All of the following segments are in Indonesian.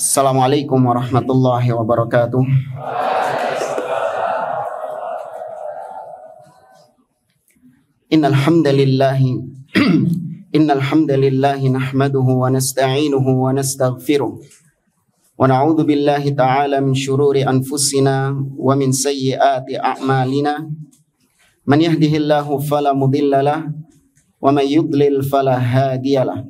Assalamualaikum warahmatullahi wabarakatuh. Innal hamdalillah innal hamdalillah nahmaduhu wa nasta'inuhu wa nastaghfiruh wa na'udzu ta'ala min shururi anfusina wa min sayyiati a'malina man yahdihillahu fala mudilla lah wa man yudlil fala hadiyalah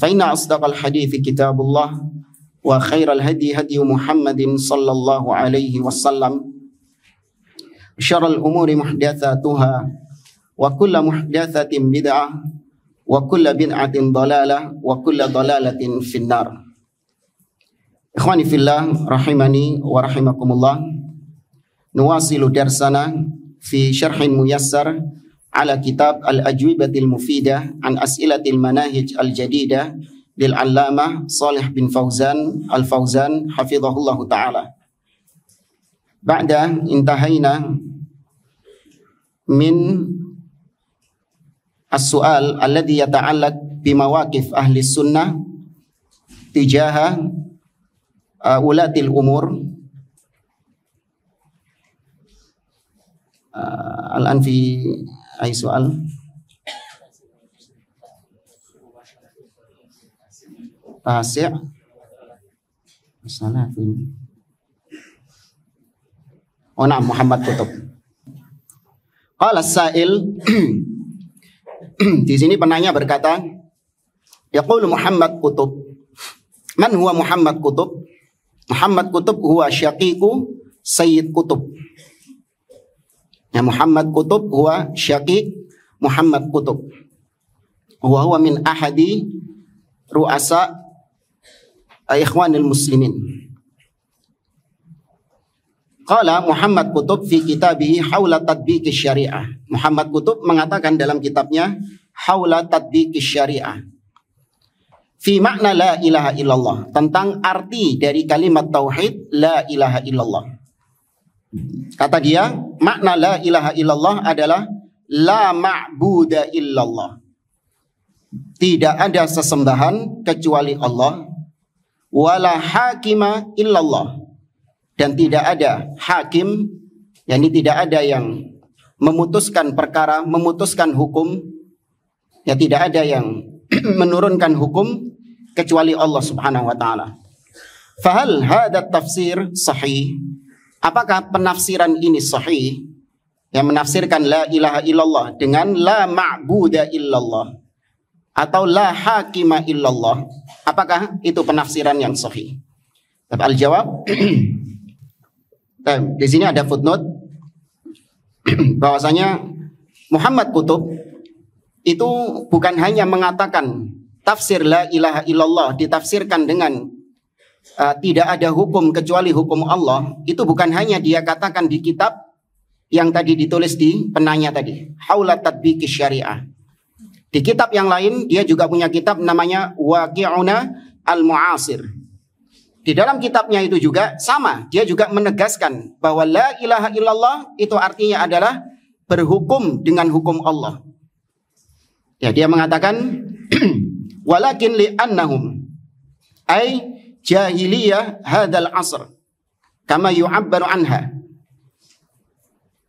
فإن أصدق الحديث كتاب الله وخير الهدي هدي محمد صلى الله عليه وسلم شر الأمور محدثاتها وكل محدثة بدعة وكل بدعة ضلالة وكل ضلالة في النار إخواني في الله رحمني ورحمكم الله نواصل درسنا في شرح ميسر ala kitab Al-Ajwibatil Mufidah an As'ilatil Manahij Al-Jadidah lil Allamah Salih bin Fauzan Al-Fauzan hafizahullah taala. Ba'da intahaina min as-su'al alladhi yata'allaq bimawaqif ahli sunnah tijaha uh, ulatil umur uh, al-anfi soal سؤال masalah ini Oh nah Muhammad tutup. kalau sail di sini penanya berkata Yaqulu Muhammad Kutub Man huwa Muhammad Kutub? Muhammad Kutub huwa syaqiqu Sayyid Kutub Ya Muhammad Kutub huwa Syaqiq Muhammad Kutub. Huwa huwa min ahadi ru'asa ikhwanil muslimin. Qala Muhammad Kutub fi kitabihi haula tadbiq syariah. Muhammad Kutub mengatakan dalam kitabnya haula tadbiq syariah. Fi makna la ilaha illallah tentang arti dari kalimat tauhid la ilaha illallah. Kata dia, makna la ilaha illallah adalah la ma'buda illallah. Tidak ada sesembahan kecuali Allah. Wala hakima illallah. Dan tidak ada hakim, yakni tidak ada yang memutuskan perkara, memutuskan hukum. Ya tidak ada yang menurunkan hukum kecuali Allah Subhanahu wa taala. Fahal hadat tafsir sahih? Apakah penafsiran ini sahih? Yang menafsirkan la ilaha illallah dengan la ma'budah illallah atau la hakima illallah. Apakah itu penafsiran yang sahih? Tapi al-jawab di sini ada footnote bahwasanya Muhammad Kutub itu bukan hanya mengatakan tafsir la ilaha illallah ditafsirkan dengan uh, tidak ada hukum kecuali hukum Allah itu bukan hanya dia katakan di kitab yang tadi ditulis di penanya tadi haula tatbiqi syariah di kitab yang lain dia juga punya kitab namanya waqi'una al-mu'asir di dalam kitabnya itu juga sama dia juga menegaskan bahwa la ilaha illallah itu artinya adalah berhukum dengan hukum Allah ya dia mengatakan walakin li annahum ay jahiliyah hadal asr kama yu'abbaru anha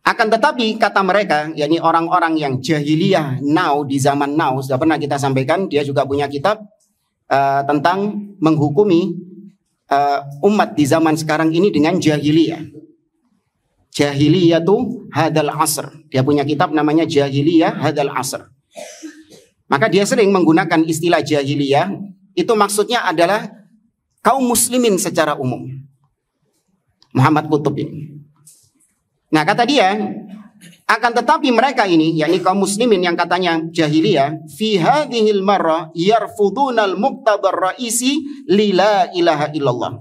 akan tetapi kata mereka yakni orang-orang yang jahiliyah now di zaman now sudah pernah kita sampaikan dia juga punya kitab uh, tentang menghukumi uh, umat di zaman sekarang ini dengan jahiliyah jahiliyah tuh hadal asr dia punya kitab namanya jahiliyah hadal asr maka dia sering menggunakan istilah jahiliyah itu maksudnya adalah kaum muslimin secara umum. Muhammad Kutub ini. Nah kata dia, akan tetapi mereka ini, yakni kaum muslimin yang katanya jahiliyah, fi hadhil marra yarfudunal al-muqtadar raisi lila ilaha illallah.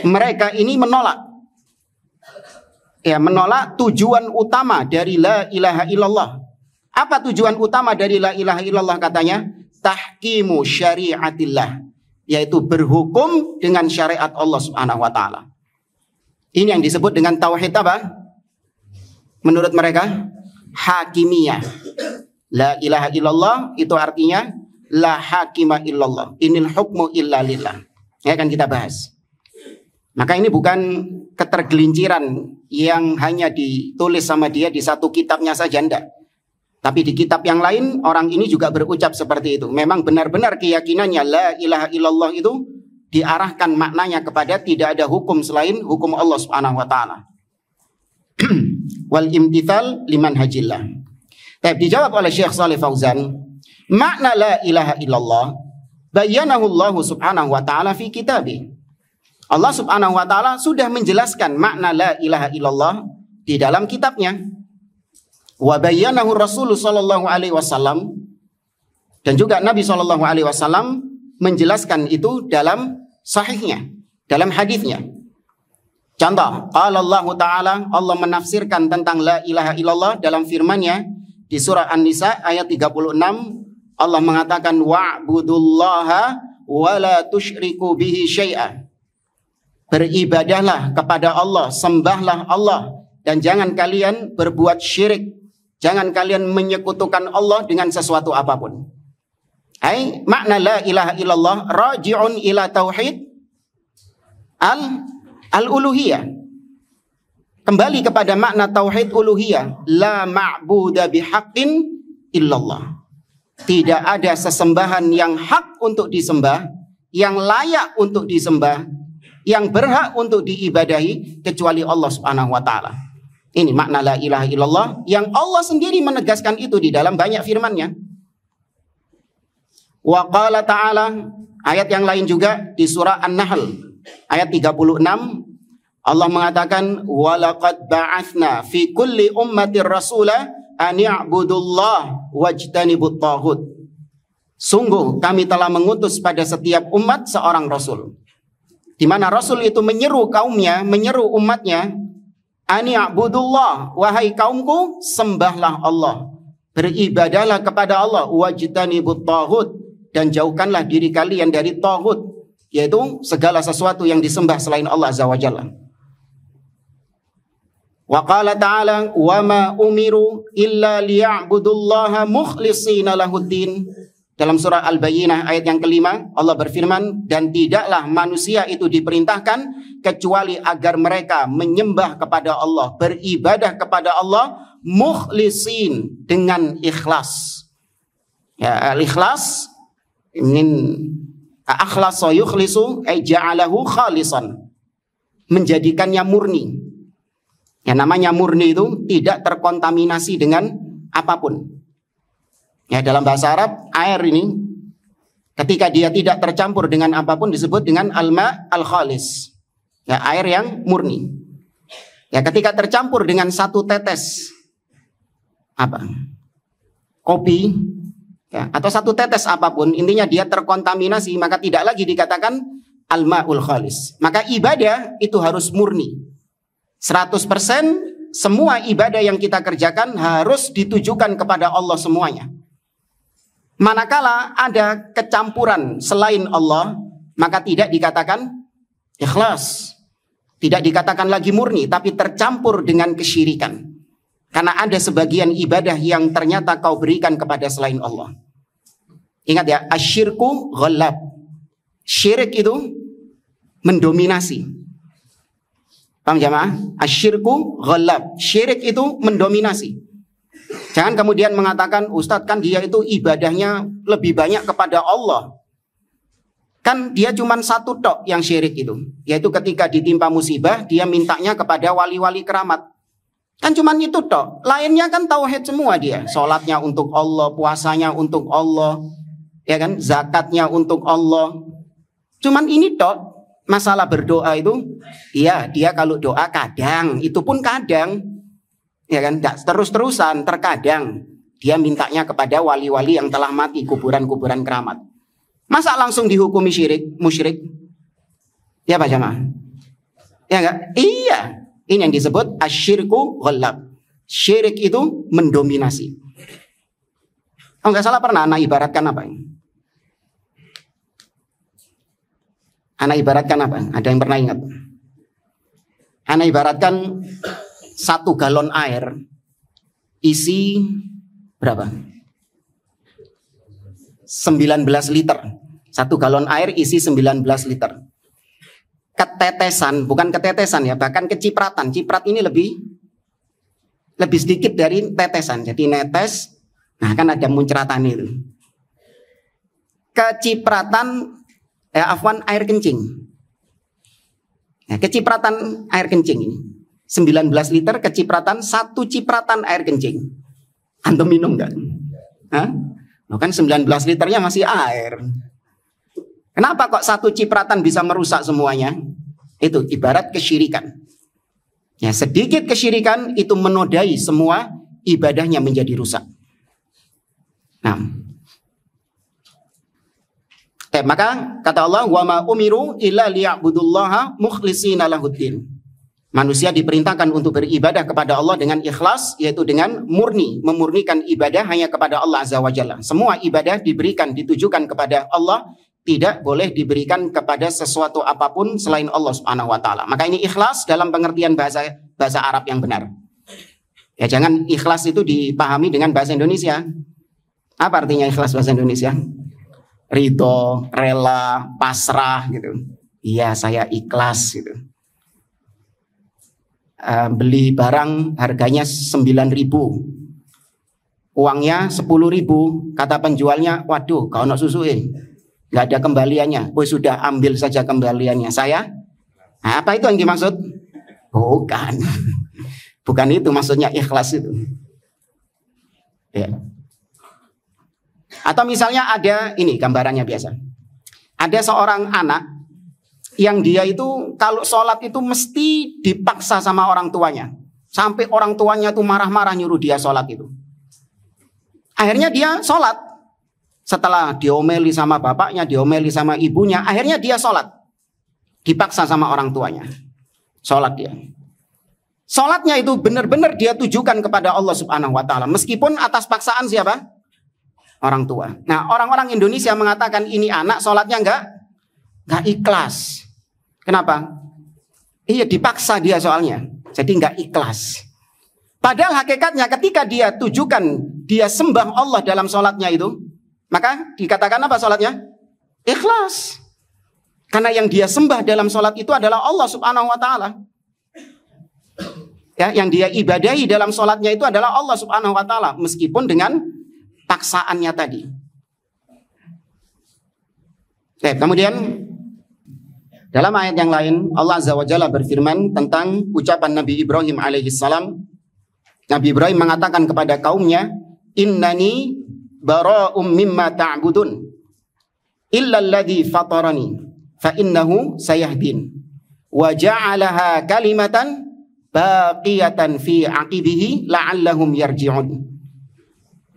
Mereka ini menolak ya menolak tujuan utama dari la ilaha illallah. Apa tujuan utama dari la ilaha illallah katanya? Tahkimu syariatillah yaitu berhukum dengan syariat Allah Subhanahu wa taala. Ini yang disebut dengan tauhid apa? Menurut mereka hakimiyah. La ilaha illallah itu artinya la hakima illallah. Inil hukmu illa lillah. Ya kan kita bahas. Maka ini bukan ketergelinciran yang hanya ditulis sama dia di satu kitabnya saja ndak. Tapi di kitab yang lain orang ini juga berucap seperti itu. Memang benar-benar keyakinannya la ilaha illallah itu diarahkan maknanya kepada tidak ada hukum selain hukum Allah Subhanahu wa taala. Wal imtithal liman hajillah. Tapi dijawab oleh Syekh Saleh Fauzan, makna la ilaha illallah bayanahu Allah Subhanahu wa taala fi kitabih. Allah Subhanahu wa taala sudah menjelaskan makna la ilaha illallah di dalam kitabnya wabayyanahu Rasul sallallahu alaihi wasallam dan juga Nabi sallallahu alaihi wasallam menjelaskan itu dalam sahihnya, dalam hadisnya. Contoh, qala Allah taala Allah menafsirkan tentang la ilaha illallah dalam firman-Nya di surah An-Nisa ayat 36 Allah mengatakan wa'budullaha wa la tusyriku bihi syai'a. Beribadahlah kepada Allah, sembahlah Allah dan jangan kalian berbuat syirik Jangan kalian menyekutukan Allah dengan sesuatu apapun. Hai, makna la ilaha illallah raji'un ila tauhid al al-uluhiyah. Kembali kepada makna tauhid uluhiyah, la ma'budu bihaqqin illallah. Tidak ada sesembahan yang hak untuk disembah, yang layak untuk disembah, yang berhak untuk diibadahi kecuali Allah Subhanahu wa taala. Ini makna la ilaha illallah yang Allah sendiri menegaskan itu di dalam banyak firman-Nya. Wa qala ta'ala ayat yang lain juga di surah An-Nahl ayat 36 Allah mengatakan walaqad ba'atsna fi kulli ummatir rasula an ya'budullah wajtanibut taghut. Sungguh kami telah mengutus pada setiap umat seorang rasul. Di mana rasul itu menyeru kaumnya, menyeru umatnya Ani abudullah wahai kaumku sembahlah Allah beribadahlah kepada Allah wajitani tagut dan jauhkanlah diri kalian dari tagut yaitu segala sesuatu yang disembah selain Allah azza wajalla. Wa qala ta'ala wa ma umiru illa liya'budullaha mukhlishina lahuddin dalam surah Al-Bayyinah ayat yang kelima, Allah berfirman, dan tidaklah manusia itu diperintahkan kecuali agar mereka menyembah kepada Allah, beribadah kepada Allah, mukhlisin dengan ikhlas. Ya, al-ikhlas min akhlasa yukhlisu khalisan. Menjadikannya murni. Ya namanya murni itu tidak terkontaminasi dengan apapun. Ya dalam bahasa Arab air ini ketika dia tidak tercampur dengan apapun disebut dengan alma al khalis. Ya air yang murni. Ya ketika tercampur dengan satu tetes apa? kopi ya, atau satu tetes apapun intinya dia terkontaminasi maka tidak lagi dikatakan alma ul khalis. Maka ibadah itu harus murni. 100% semua ibadah yang kita kerjakan harus ditujukan kepada Allah semuanya. Manakala ada kecampuran selain Allah, maka tidak dikatakan ikhlas. Tidak dikatakan lagi murni, tapi tercampur dengan kesyirikan. Karena ada sebagian ibadah yang ternyata kau berikan kepada selain Allah. Ingat ya, asyirku gelap, Syirik itu mendominasi. Paham jamaah? Asyirku gelap, Syirik itu mendominasi. Jangan kemudian mengatakan Ustadz kan dia itu ibadahnya lebih banyak kepada Allah. Kan dia cuma satu tok yang syirik itu. Yaitu ketika ditimpa musibah dia mintanya kepada wali-wali keramat. Kan cuma itu tok. Lainnya kan tauhid semua dia. Sholatnya untuk Allah, puasanya untuk Allah. Ya kan? Zakatnya untuk Allah. Cuman ini tok. Masalah berdoa itu, iya dia kalau doa kadang, itu pun kadang ya kan? tidak terus-terusan, terkadang dia mintanya kepada wali-wali yang telah mati kuburan-kuburan keramat. Masa langsung dihukumi syirik, musyrik? Ya Pak Jamaah? Ya enggak? Iya. Ini yang disebut asyirku ghalab. Syirik itu mendominasi. Oh enggak salah pernah anak ibaratkan apa ini? Anak ibaratkan apa? Ada yang pernah ingat? Anak ibaratkan satu galon air isi berapa? 19 liter. Satu galon air isi 19 liter. Ketetesan, bukan ketetesan ya, bahkan kecipratan. Ciprat ini lebih lebih sedikit dari tetesan. Jadi netes, nah kan ada muncratan itu. Kecipratan, ya afwan air kencing. Nah, kecipratan air kencing ini. 19 liter kecipratan satu cipratan air kencing. Antum minum enggak? Hah? kan 19 liternya masih air. Kenapa kok satu cipratan bisa merusak semuanya? Itu ibarat kesyirikan. Ya, sedikit kesyirikan itu menodai semua ibadahnya menjadi rusak. Nah, eh, maka kata Allah, "Wa ma umiru illa liya'budullaha mukhlishina lahuddin." Manusia diperintahkan untuk beribadah kepada Allah dengan ikhlas, yaitu dengan murni, memurnikan ibadah hanya kepada Allah Azza wa Jalla. Semua ibadah diberikan, ditujukan kepada Allah, tidak boleh diberikan kepada sesuatu apapun selain Allah Subhanahu wa taala. Maka ini ikhlas dalam pengertian bahasa bahasa Arab yang benar. Ya jangan ikhlas itu dipahami dengan bahasa Indonesia. Apa artinya ikhlas bahasa Indonesia? Rito, rela, pasrah gitu. Iya, saya ikhlas gitu Eh, beli barang harganya 9.000. Uangnya 10.000, kata penjualnya, "Waduh, kau nak susuin." nggak ada kembaliannya. Oh, sudah ambil saja kembaliannya. Saya nah, apa itu yang dimaksud? Bukan. Bukan itu maksudnya ikhlas itu. Ya. Atau misalnya ada ini gambarannya biasa. Ada seorang anak yang dia itu kalau sholat itu mesti dipaksa sama orang tuanya. Sampai orang tuanya itu marah-marah nyuruh dia sholat itu. Akhirnya dia sholat. Setelah diomeli sama bapaknya, diomeli sama ibunya, akhirnya dia sholat. Dipaksa sama orang tuanya. Sholat dia. Sholatnya itu benar-benar dia tujukan kepada Allah subhanahu wa ta'ala. Meskipun atas paksaan siapa? Orang tua. Nah orang-orang Indonesia mengatakan ini anak sholatnya enggak nggak ikhlas. Kenapa? Iya dipaksa dia soalnya. Jadi nggak ikhlas. Padahal hakikatnya ketika dia tujukan dia sembah Allah dalam sholatnya itu, maka dikatakan apa sholatnya? Ikhlas. Karena yang dia sembah dalam sholat itu adalah Allah subhanahu wa ta'ala. Ya, yang dia ibadahi dalam sholatnya itu adalah Allah subhanahu wa ta'ala. Meskipun dengan paksaannya tadi. kemudian dalam ayat yang lain, Allah Azza wa Jalla berfirman tentang ucapan Nabi Ibrahim alaihissalam. Nabi Ibrahim mengatakan kepada kaumnya, Innani bara'um mimma ta'budun illa alladhi fatarani fa innahu sayahdin wa ja'alaha kalimatan baqiyatan fi aqibihi la'allahum yarji'un.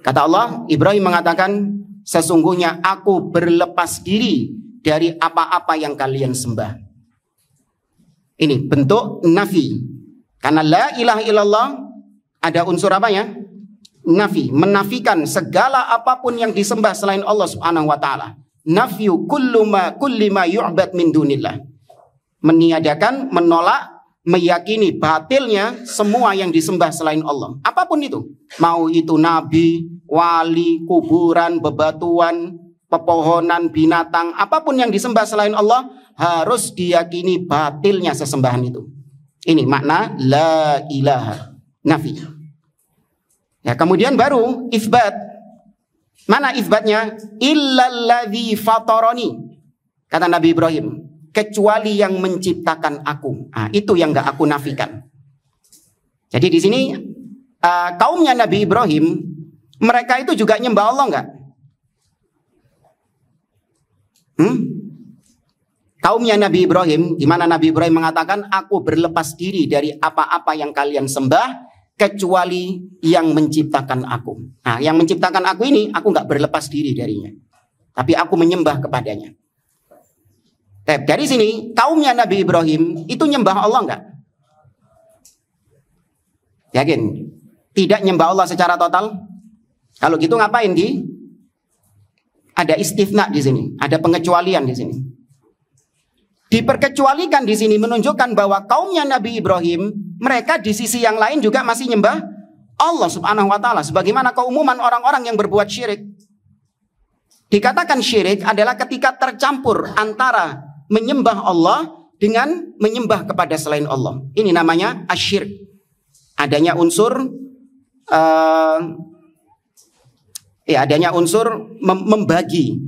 Kata Allah, Ibrahim mengatakan, sesungguhnya aku berlepas diri dari apa-apa yang kalian sembah. Ini bentuk nafi. Karena la ilaha illallah ada unsur apa ya? Nafi, menafikan segala apapun yang disembah selain Allah Subhanahu wa taala. Nafyu kullu ma kulli ma yu'bad min dunillah. Meniadakan, menolak, meyakini batilnya semua yang disembah selain Allah. Apapun itu, mau itu nabi, wali, kuburan, bebatuan, pepohonan, binatang, apapun yang disembah selain Allah harus diyakini batilnya sesembahan itu. Ini makna la ilaha nafi. Ya, kemudian baru isbat. Mana isbatnya? Illalladzi fatarani. Kata Nabi Ibrahim, kecuali yang menciptakan aku. Nah, itu yang gak aku nafikan. Jadi di sini uh, kaumnya Nabi Ibrahim mereka itu juga nyembah Allah enggak? Hmm? Kaumnya Nabi Ibrahim, di mana Nabi Ibrahim mengatakan, aku berlepas diri dari apa-apa yang kalian sembah, kecuali yang menciptakan aku. Nah, yang menciptakan aku ini, aku nggak berlepas diri darinya. Tapi aku menyembah kepadanya. Dari sini, kaumnya Nabi Ibrahim itu nyembah Allah nggak? Yakin? Tidak nyembah Allah secara total? Kalau gitu ngapain di ada istifna di sini, ada pengecualian di sini. Diperkecualikan di sini menunjukkan bahwa kaumnya Nabi Ibrahim, mereka di sisi yang lain juga masih nyembah Allah Subhanahu wa taala sebagaimana keumuman orang-orang yang berbuat syirik. Dikatakan syirik adalah ketika tercampur antara menyembah Allah dengan menyembah kepada selain Allah. Ini namanya asyirk. Adanya unsur uh, ya adanya unsur mem membagi.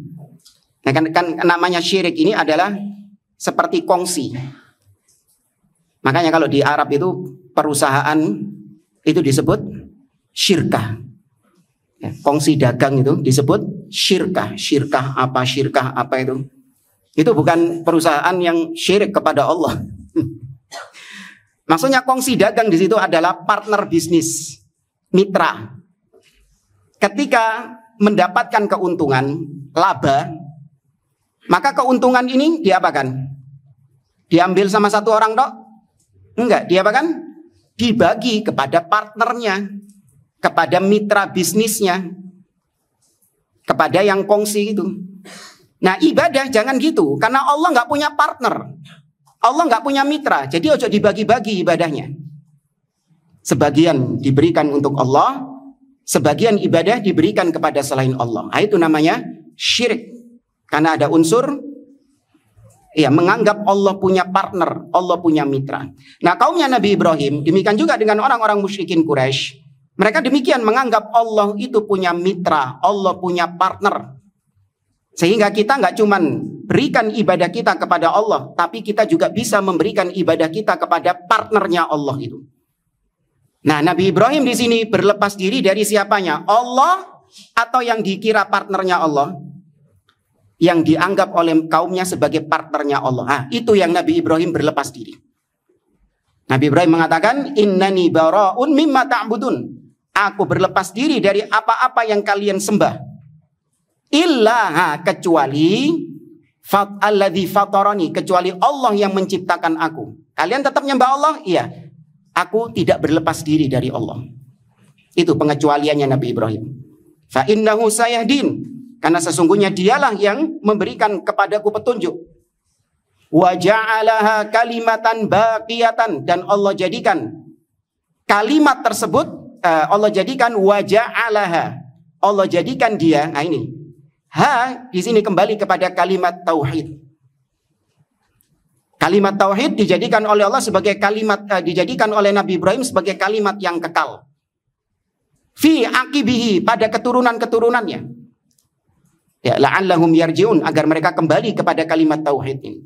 Nah, kan, kan namanya syirik ini adalah seperti kongsi. Makanya kalau di Arab itu perusahaan itu disebut syirkah. Ya, kongsi dagang itu disebut syirkah. Syirkah apa, syirkah apa itu. Itu bukan perusahaan yang syirik kepada Allah. Maksudnya kongsi dagang di situ adalah partner bisnis, mitra ketika mendapatkan keuntungan laba, maka keuntungan ini diapakan? Diambil sama satu orang dok? Enggak, diapakan? Dibagi kepada partnernya, kepada mitra bisnisnya, kepada yang kongsi itu. Nah ibadah jangan gitu, karena Allah nggak punya partner, Allah nggak punya mitra, jadi ojo dibagi-bagi ibadahnya. Sebagian diberikan untuk Allah, sebagian ibadah diberikan kepada selain Allah. Ah, itu namanya syirik. Karena ada unsur ya menganggap Allah punya partner, Allah punya mitra. Nah, kaumnya Nabi Ibrahim demikian juga dengan orang-orang musyrikin Quraisy. Mereka demikian menganggap Allah itu punya mitra, Allah punya partner. Sehingga kita nggak cuman berikan ibadah kita kepada Allah, tapi kita juga bisa memberikan ibadah kita kepada partnernya Allah itu. Nah, Nabi Ibrahim di sini berlepas diri dari siapanya? Allah atau yang dikira partnernya Allah? Yang dianggap oleh kaumnya sebagai partnernya Allah. Nah, itu yang Nabi Ibrahim berlepas diri. Nabi Ibrahim mengatakan, "Innani bara'un mimma ta'budun." Aku berlepas diri dari apa-apa yang kalian sembah. Illaha kecuali fat alladhi fatarani, kecuali Allah yang menciptakan aku. Kalian tetap nyembah Allah? Iya aku tidak berlepas diri dari Allah. Itu pengecualiannya Nabi Ibrahim. Fa innahu sayahdin karena sesungguhnya dialah yang memberikan kepadaku petunjuk. Wa ja'alaha kalimatan baqiyatan dan Allah jadikan kalimat tersebut eh, Allah jadikan wa ja'alaha. Allah jadikan dia. Nah ini. Ha di sini kembali kepada kalimat tauhid. Kalimat tauhid dijadikan oleh Allah sebagai kalimat uh, dijadikan oleh Nabi Ibrahim sebagai kalimat yang kekal. Fi akibihi pada keturunan-keturunannya. Ya, la'allahum yarjiun agar mereka kembali kepada kalimat tauhid ini.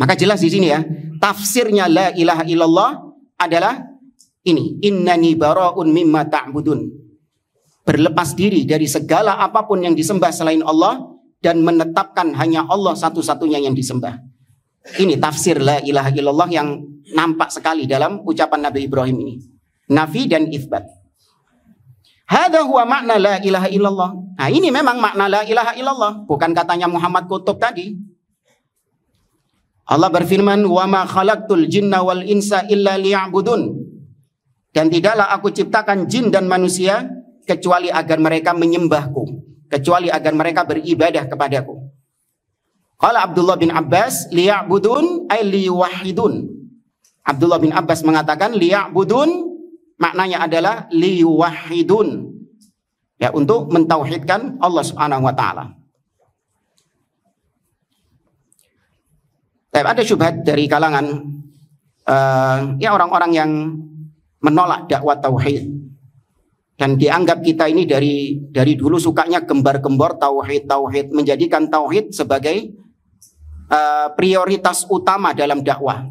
Maka jelas di sini ya, tafsirnya la ilaha illallah adalah ini, innani bara'un mimma ta'budun. Berlepas diri dari segala apapun yang disembah selain Allah dan menetapkan hanya Allah satu-satunya yang disembah ini tafsir la ilaha illallah yang nampak sekali dalam ucapan Nabi Ibrahim ini. Nafi dan isbat. Hada huwa makna la ilaha illallah. Nah ini memang makna la ilaha illallah. Bukan katanya Muhammad Kutub tadi. Allah berfirman, Wa ma khalaqtul jinna wal insa illa liya'budun. Dan tidaklah aku ciptakan jin dan manusia kecuali agar mereka menyembahku. Kecuali agar mereka beribadah kepadaku. Kala Abdullah bin Abbas liya'budun ay liyuwahidun. Abdullah bin Abbas mengatakan liya'budun maknanya adalah liwahidun. Ya, untuk mentauhidkan Allah Subhanahu wa taala. Tapi ada syubhat dari kalangan uh, ya orang-orang yang menolak dakwah tauhid dan dianggap kita ini dari dari dulu sukanya gembar-gembor tauhid tauhid menjadikan tauhid sebagai Eh, prioritas utama dalam dakwah.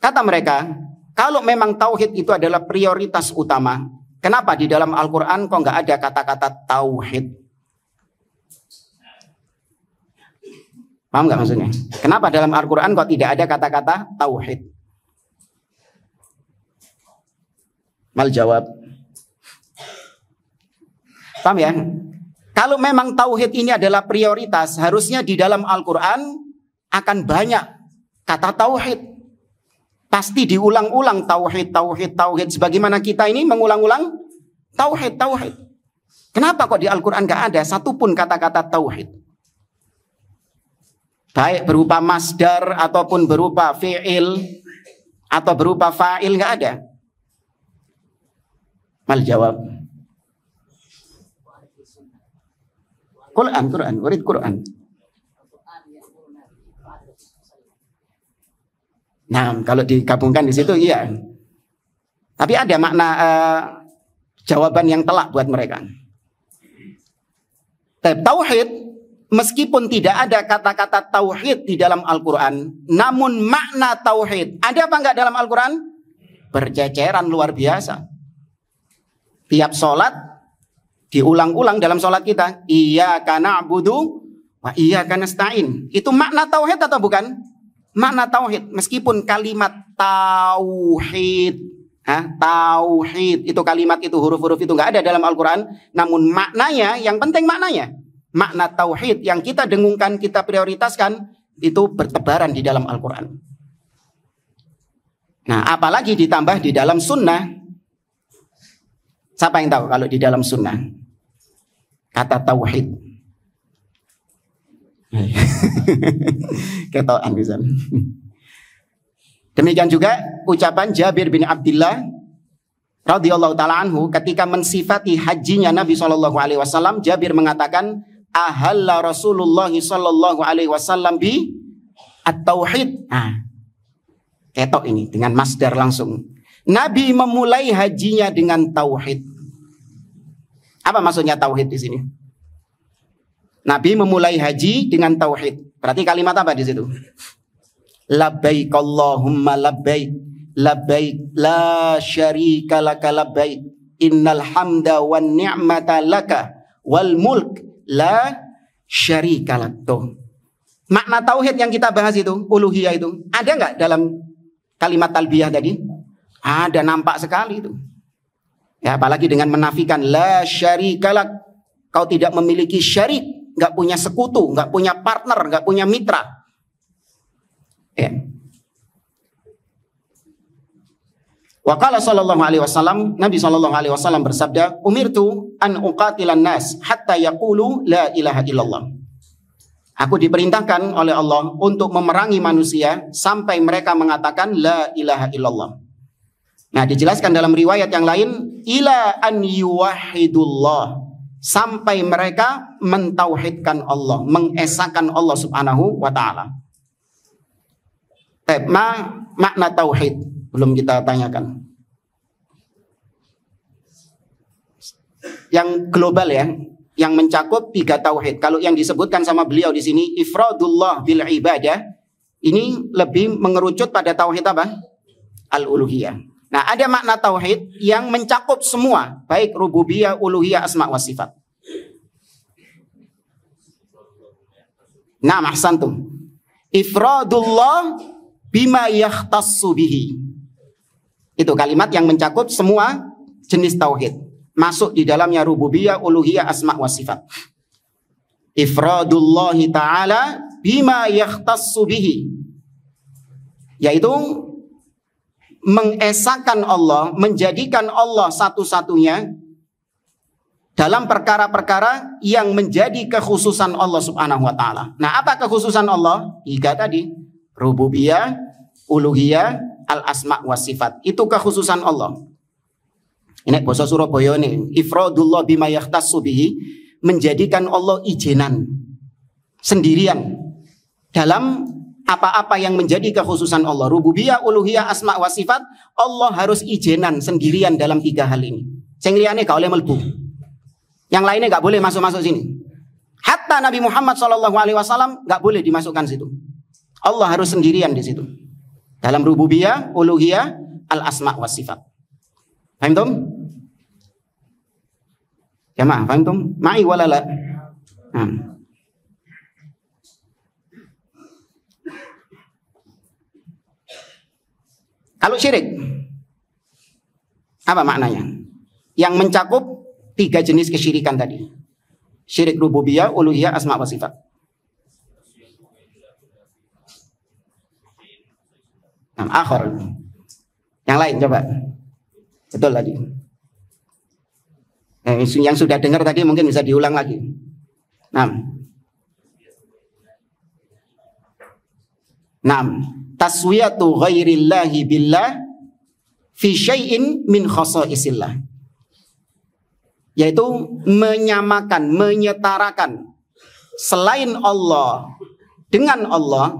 Kata mereka, kalau memang tauhid itu adalah prioritas utama, kenapa di dalam Al-Quran kok nggak ada kata-kata tauhid? Paham nggak maksudnya? Kenapa dalam Al-Quran kok tidak ada kata-kata tauhid? Mal jawab. Paham ya? Kalau memang tauhid ini adalah prioritas, harusnya di dalam Al-Quran akan banyak kata tauhid. Pasti diulang-ulang tauhid, tauhid, tauhid. Sebagaimana kita ini mengulang-ulang tauhid, tauhid. Kenapa kok di Al-Quran gak ada satupun kata-kata tauhid? Baik berupa masdar ataupun berupa fi'il atau berupa fa'il gak ada? Mal jawab. Quran, Quran, warid Quran. Nah, kalau digabungkan di situ iya. Tapi ada makna eh, jawaban yang telak buat mereka. Tauhid meskipun tidak ada kata-kata tauhid di dalam Al-Qur'an, namun makna tauhid ada apa enggak dalam Al-Qur'an? Berceceran luar biasa. Tiap sholat diulang-ulang dalam sholat kita, iya karena abudu, iya karena stain. Itu makna tauhid atau bukan? makna tauhid meskipun kalimat tauhid ha, tauhid itu kalimat itu huruf-huruf itu nggak ada dalam Al-Qur'an namun maknanya yang penting maknanya makna tauhid yang kita dengungkan kita prioritaskan itu bertebaran di dalam Al-Qur'an nah apalagi ditambah di dalam sunnah siapa yang tahu kalau di dalam sunnah kata tauhid Ketokan di sana. Demikian juga ucapan Jabir bin Abdullah radhiyallahu taala anhu ketika mensifati hajinya Nabi Shallallahu alaihi wasallam Jabir mengatakan ahalla Rasulullah sallallahu alaihi wasallam bi at-tauhid. Nah, ketok ini dengan masdar langsung. Nabi memulai hajinya dengan tauhid. Apa maksudnya tauhid di sini? Nabi memulai haji dengan tauhid. Berarti kalimat apa di situ? Labbaik Allahumma labbaik labbaik la syarika laka labbaik innal hamda wan ni'mata laka wal mulk la syarika lak. Tuh. Makna tauhid yang kita bahas itu, uluhiyah itu, ada nggak dalam kalimat talbiyah tadi? Ada nampak sekali itu. Ya, apalagi dengan menafikan la syarikalak. Kau tidak memiliki syarik nggak punya sekutu, nggak punya partner, nggak punya mitra. Ya. Wakala sallallahu alaihi wasallam, Nabi sallallahu alaihi wasallam bersabda, "Umirtu an uqatilan nas hatta yaqulu la ilaha illallah." Aku diperintahkan oleh Allah untuk memerangi manusia sampai mereka mengatakan la ilaha illallah. Nah, dijelaskan dalam riwayat yang lain, ila an yuwahidullah sampai mereka mentauhidkan Allah, mengesahkan Allah Subhanahu wa taala. Tema eh, makna tauhid belum kita tanyakan. Yang global ya, yang mencakup tiga tauhid. Kalau yang disebutkan sama beliau di sini ifradullah bil ibadah ini lebih mengerucut pada tauhid apa? Al-uluhiyah. Nah, ada makna tauhid yang mencakup semua, baik rububiyah, uluhiyah, asma wa sifat. Nah, mahsantum. Ifradullah bima yahtassu Itu kalimat yang mencakup semua jenis tauhid. Masuk di dalamnya rububiyah, uluhiyah, asma wa sifat. Ifradullahi ta'ala bima yahtassu bihi. Yaitu mengesahkan Allah, menjadikan Allah satu-satunya dalam perkara-perkara yang menjadi kekhususan Allah Subhanahu wa taala. Nah, apa kekhususan Allah? Tiga tadi, rububiyah, uluhiyah, al-asma wa sifat. Itu kekhususan Allah. Ini bahasa Surabaya ini, ifradullah bima yahtassu bihi, menjadikan Allah ijenan sendirian dalam apa-apa yang menjadi kekhususan Allah, rububiyah, uluhiyah, asma wa sifat, Allah harus ijenan sendirian dalam tiga hal ini. Sing liyane gak oleh melbu. Yang lainnya gak boleh masuk-masuk sini. Hatta Nabi Muhammad Shallallahu alaihi wasallam gak boleh dimasukkan situ. Allah harus sendirian di situ. Dalam rububiyah, uluhiyah, al asma wa sifat. Paham tom? Ya maaf paham tom? Ma'i walala. Hmm. Kalau syirik, apa maknanya? Yang mencakup tiga jenis kesyirikan tadi. Syirik rububiyah, uluhiyah, asma wa sifat. Nah, akhir. Yang lain coba. Betul tadi. Nah, yang sudah dengar tadi mungkin bisa diulang lagi. Nah. Nah taswiyatu ghairillahi billah fi syai'in min khasaisillah yaitu menyamakan, menyetarakan selain Allah dengan Allah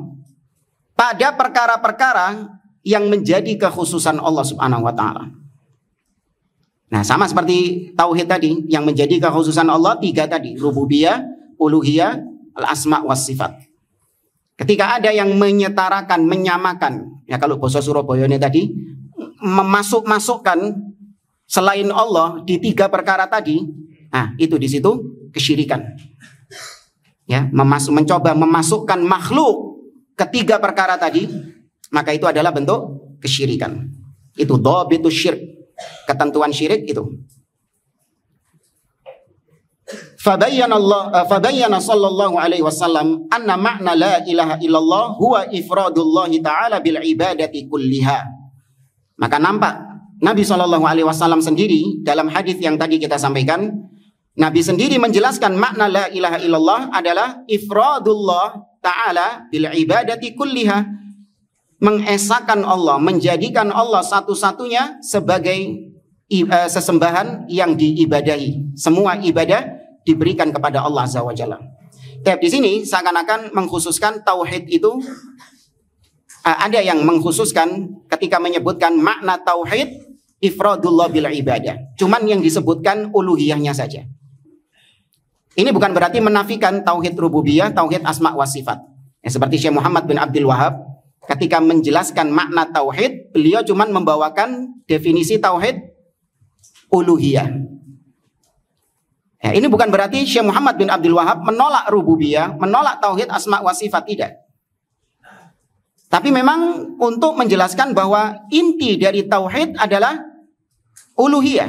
pada perkara-perkara yang menjadi kekhususan Allah Subhanahu wa taala. Nah, sama seperti tauhid tadi yang menjadi kekhususan Allah tiga tadi, rububiyah, uluhiyah, al-asma was sifat. Ketika ada yang menyetarakan, menyamakan, ya kalau bahasa Surabaya ini tadi, memasuk-masukkan selain Allah di tiga perkara tadi, nah itu di situ kesyirikan. Ya, memasuk, mencoba memasukkan makhluk ketiga perkara tadi, maka itu adalah bentuk kesyirikan. Itu dhabitu syirik, ketentuan syirik itu. Fabayyana Allah الله eh, sallallahu alaihi wasallam anna ma'na la ilaha illallah huwa ifradullah taala bil ibadati kulliha. Maka nampak Nabi Shallallahu alaihi wasallam sendiri dalam hadis yang tadi kita sampaikan Nabi sendiri menjelaskan makna la ilaha illallah adalah ifradullah taala bil ibadati kulliha mengesakan Allah, menjadikan Allah satu-satunya sebagai eh, sesembahan yang diibadahi. Semua ibadah diberikan kepada Allah Azza wa Jalla. Tapi di sini seakan-akan mengkhususkan tauhid itu eh, ada yang mengkhususkan ketika menyebutkan makna tauhid ifradullah bil ibadah. Cuman yang disebutkan uluhiyahnya saja. Ini bukan berarti menafikan tauhid rububiyah, tauhid asma wa sifat. Ya, seperti Syekh Muhammad bin Abdul Wahab ketika menjelaskan makna tauhid, beliau cuman membawakan definisi tauhid uluhiyah. Ya, ini bukan berarti Syekh Muhammad bin Abdul Wahab menolak rububiyah, menolak tauhid asma wa sifat tidak. Tapi memang untuk menjelaskan bahwa inti dari tauhid adalah uluhiyah.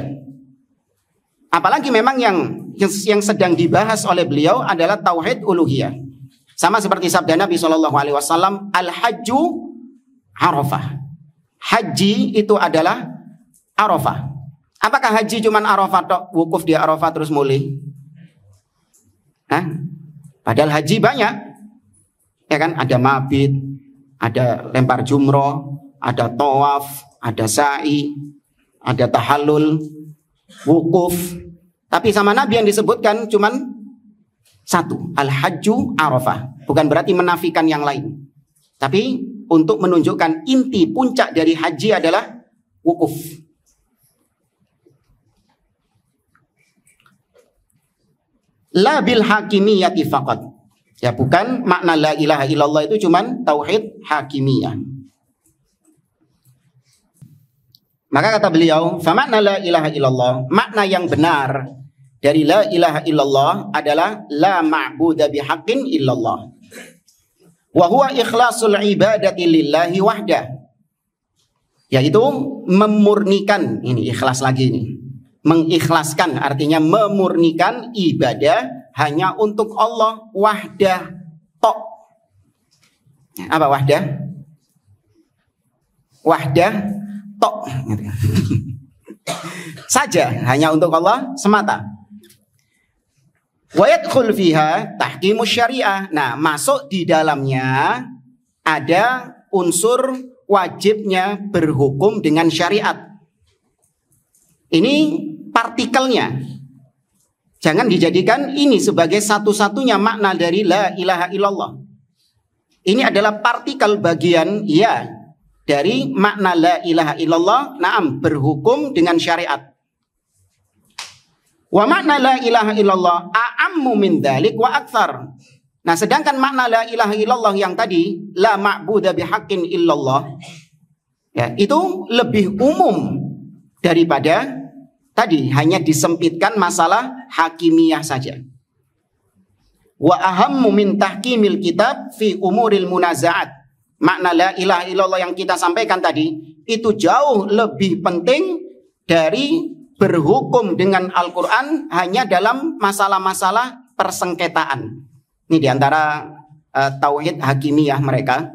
Apalagi memang yang yang sedang dibahas oleh beliau adalah tauhid uluhiyah. Sama seperti sabda Nabi Shallallahu alaihi wasallam, al-hajju Arafah. Haji itu adalah Arafah. Apakah haji cuman Arafah tok, wukuf di Arafah terus mulai? Hah? Padahal haji banyak. Ya kan, ada mabit, ada lempar jumroh, ada tawaf, ada sa'i, ada tahallul, wukuf. Tapi sama Nabi yang disebutkan cuman satu, al-hajju Arafah. Bukan berarti menafikan yang lain. Tapi untuk menunjukkan inti puncak dari haji adalah wukuf. la bil hakimiyati faqat. Ya bukan makna la ilaha illallah itu cuman tauhid hakimiyah. Maka kata beliau, makna la ilaha illallah, makna yang benar dari la ilaha illallah adalah la ma'budu bihaqin illallah. Wa huwa ikhlasul ibadati lillahi wahdah. Yaitu memurnikan ini ikhlas lagi ini mengikhlaskan artinya memurnikan ibadah hanya untuk Allah wahda tok. Apa wahda wahda tok saja hanya untuk Allah semata. wajat fiha tahkimu syariah. Nah, masuk di dalamnya ada unsur wajibnya berhukum dengan syariat. Ini partikelnya. Jangan dijadikan ini sebagai satu-satunya makna dari la ilaha illallah. Ini adalah partikel bagian ya dari makna la ilaha illallah naam berhukum dengan syariat. Wa makna la ilaha illallah a'ammu min dalik wa akthar. Nah, sedangkan makna la ilaha illallah yang tadi la ma'budu bihaqin illallah ya, itu lebih umum daripada tadi hanya disempitkan masalah hakimiyah saja. Wa ahammu min tahkimil kitab fi umuril munazaat. Makna la ilaha illallah yang kita sampaikan tadi itu jauh lebih penting dari berhukum dengan Al-Qur'an hanya dalam masalah-masalah persengketaan. Ini diantara uh, eh, tauhid hakimiyah mereka.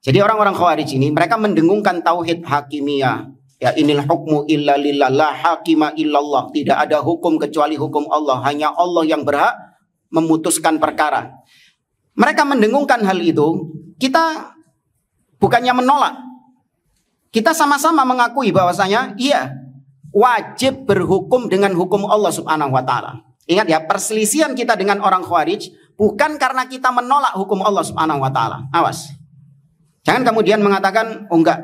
Jadi orang-orang Khawarij ini mereka mendengungkan tauhid hakimiyah, Ya inil hukmu illa lillah la hakima illallah. Tidak ada hukum kecuali hukum Allah. Hanya Allah yang berhak memutuskan perkara. Mereka mendengungkan hal itu. Kita bukannya menolak. Kita sama-sama mengakui bahwasanya iya wajib berhukum dengan hukum Allah Subhanahu wa taala. Ingat ya, perselisihan kita dengan orang Khawarij bukan karena kita menolak hukum Allah Subhanahu wa taala. Awas. Jangan kemudian mengatakan oh enggak,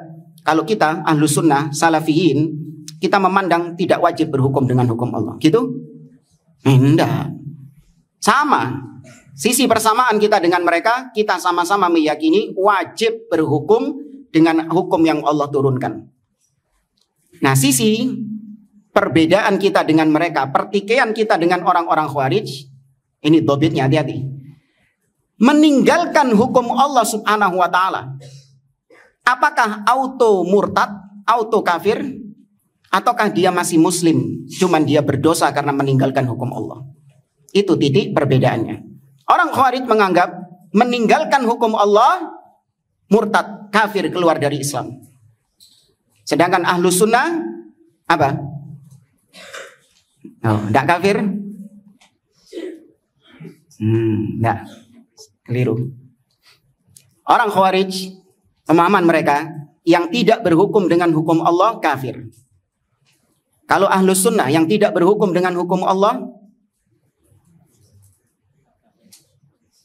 kalau kita ahlu sunnah salafiyin kita memandang tidak wajib berhukum dengan hukum Allah gitu Indah, sama sisi persamaan kita dengan mereka kita sama-sama meyakini wajib berhukum dengan hukum yang Allah turunkan nah sisi perbedaan kita dengan mereka pertikaian kita dengan orang-orang khawarij ini dobitnya hati-hati meninggalkan hukum Allah subhanahu wa ta'ala Apakah auto murtad, auto kafir, ataukah dia masih muslim, cuman dia berdosa karena meninggalkan hukum Allah? Itu titik perbedaannya. Orang Khawarij menganggap meninggalkan hukum Allah murtad, kafir keluar dari Islam. Sedangkan ahlu sunnah apa? Oh, enggak kafir? Hmm, Keliru. Orang Khawarij pemahaman mereka yang tidak berhukum dengan hukum Allah kafir. Kalau ahlus sunnah yang tidak berhukum dengan hukum Allah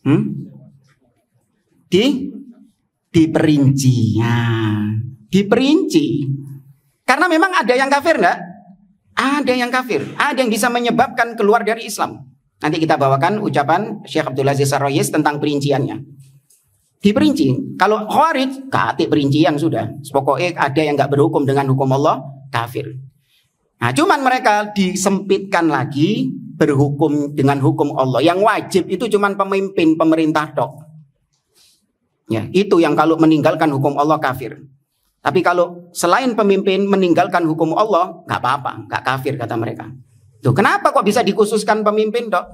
hmm? di diperinci. Nah, diperinci. Karena memang ada yang kafir enggak? Ada yang kafir, ada yang bisa menyebabkan keluar dari Islam. Nanti kita bawakan ucapan Syekh Abdul Aziz Saroyes tentang perinciannya diperinci. Kalau khawarij, perinci yang sudah. Pokoknya ada yang nggak berhukum dengan hukum Allah, kafir. Nah, cuman mereka disempitkan lagi berhukum dengan hukum Allah. Yang wajib itu cuman pemimpin pemerintah dok. Ya, itu yang kalau meninggalkan hukum Allah kafir. Tapi kalau selain pemimpin meninggalkan hukum Allah, nggak apa-apa, nggak kafir kata mereka. Tuh, kenapa kok bisa dikhususkan pemimpin dok?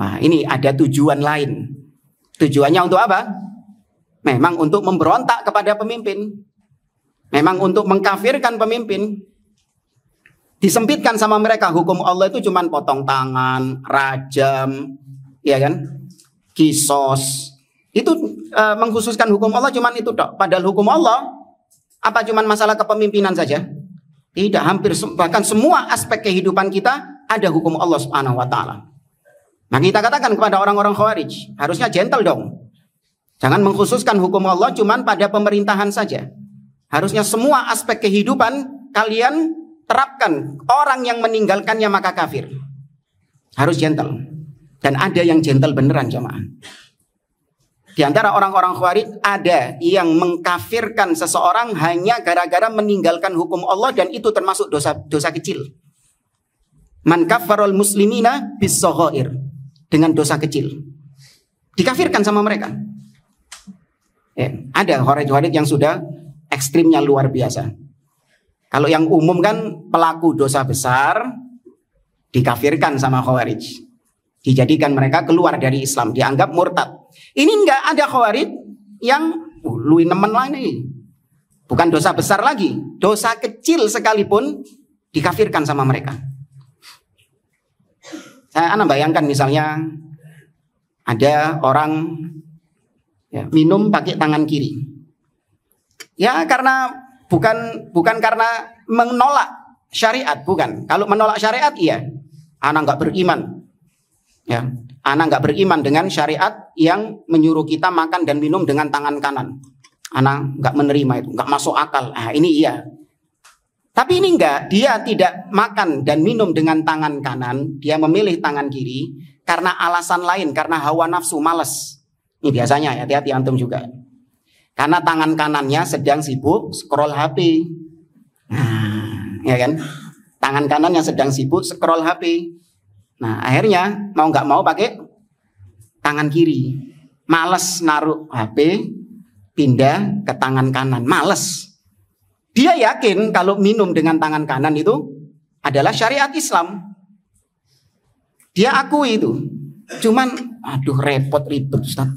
Nah, ini ada tujuan lain Tujuannya untuk apa? Memang untuk memberontak kepada pemimpin. Memang untuk mengkafirkan pemimpin. Disempitkan sama mereka hukum Allah itu cuman potong tangan, rajam, ya kan? Kisos. Itu e, mengkhususkan hukum Allah cuman itu dok. Padahal hukum Allah apa cuman masalah kepemimpinan saja? Tidak, hampir bahkan semua aspek kehidupan kita ada hukum Allah Subhanahu wa taala. Nah kita katakan kepada orang-orang khawarij, harusnya gentle dong. Jangan mengkhususkan hukum Allah cuman pada pemerintahan saja. Harusnya semua aspek kehidupan kalian terapkan. Orang yang meninggalkannya maka kafir. Harus gentle. Dan ada yang gentle beneran jamaah. Di antara orang-orang khawarij ada yang mengkafirkan seseorang hanya gara-gara meninggalkan hukum Allah dan itu termasuk dosa dosa kecil. Man kafarul muslimina bisoghair dengan dosa kecil. Dikafirkan sama mereka. Ya, ada horid-horid yang sudah ekstrimnya luar biasa. Kalau yang umum kan pelaku dosa besar dikafirkan sama khawarij. Dijadikan mereka keluar dari Islam, dianggap murtad. Ini enggak ada khawarij yang uh, lu nemen lah ini. Bukan dosa besar lagi, dosa kecil sekalipun dikafirkan sama mereka. Saya eh, anak bayangkan misalnya ada orang ya, minum pakai tangan kiri. Ya karena bukan bukan karena menolak syariat, bukan. Kalau menolak syariat iya, anak nggak beriman. Ya, anak nggak beriman dengan syariat yang menyuruh kita makan dan minum dengan tangan kanan. Anak nggak menerima itu, nggak masuk akal. Ah, ini iya, tapi ini enggak, dia tidak makan dan minum dengan tangan kanan, dia memilih tangan kiri karena alasan lain, karena hawa nafsu males. Ini biasanya ya, hati-hati antum juga. Karena tangan kanannya sedang sibuk scroll HP. Nah, ya kan? Tangan kanannya sedang sibuk scroll HP. Nah, akhirnya mau enggak mau pakai tangan kiri. Males naruh HP, pindah ke tangan kanan. Males. Dia yakin kalau minum dengan tangan kanan itu adalah syariat Islam. Dia akui itu. Cuman aduh repot ribet Ustaz.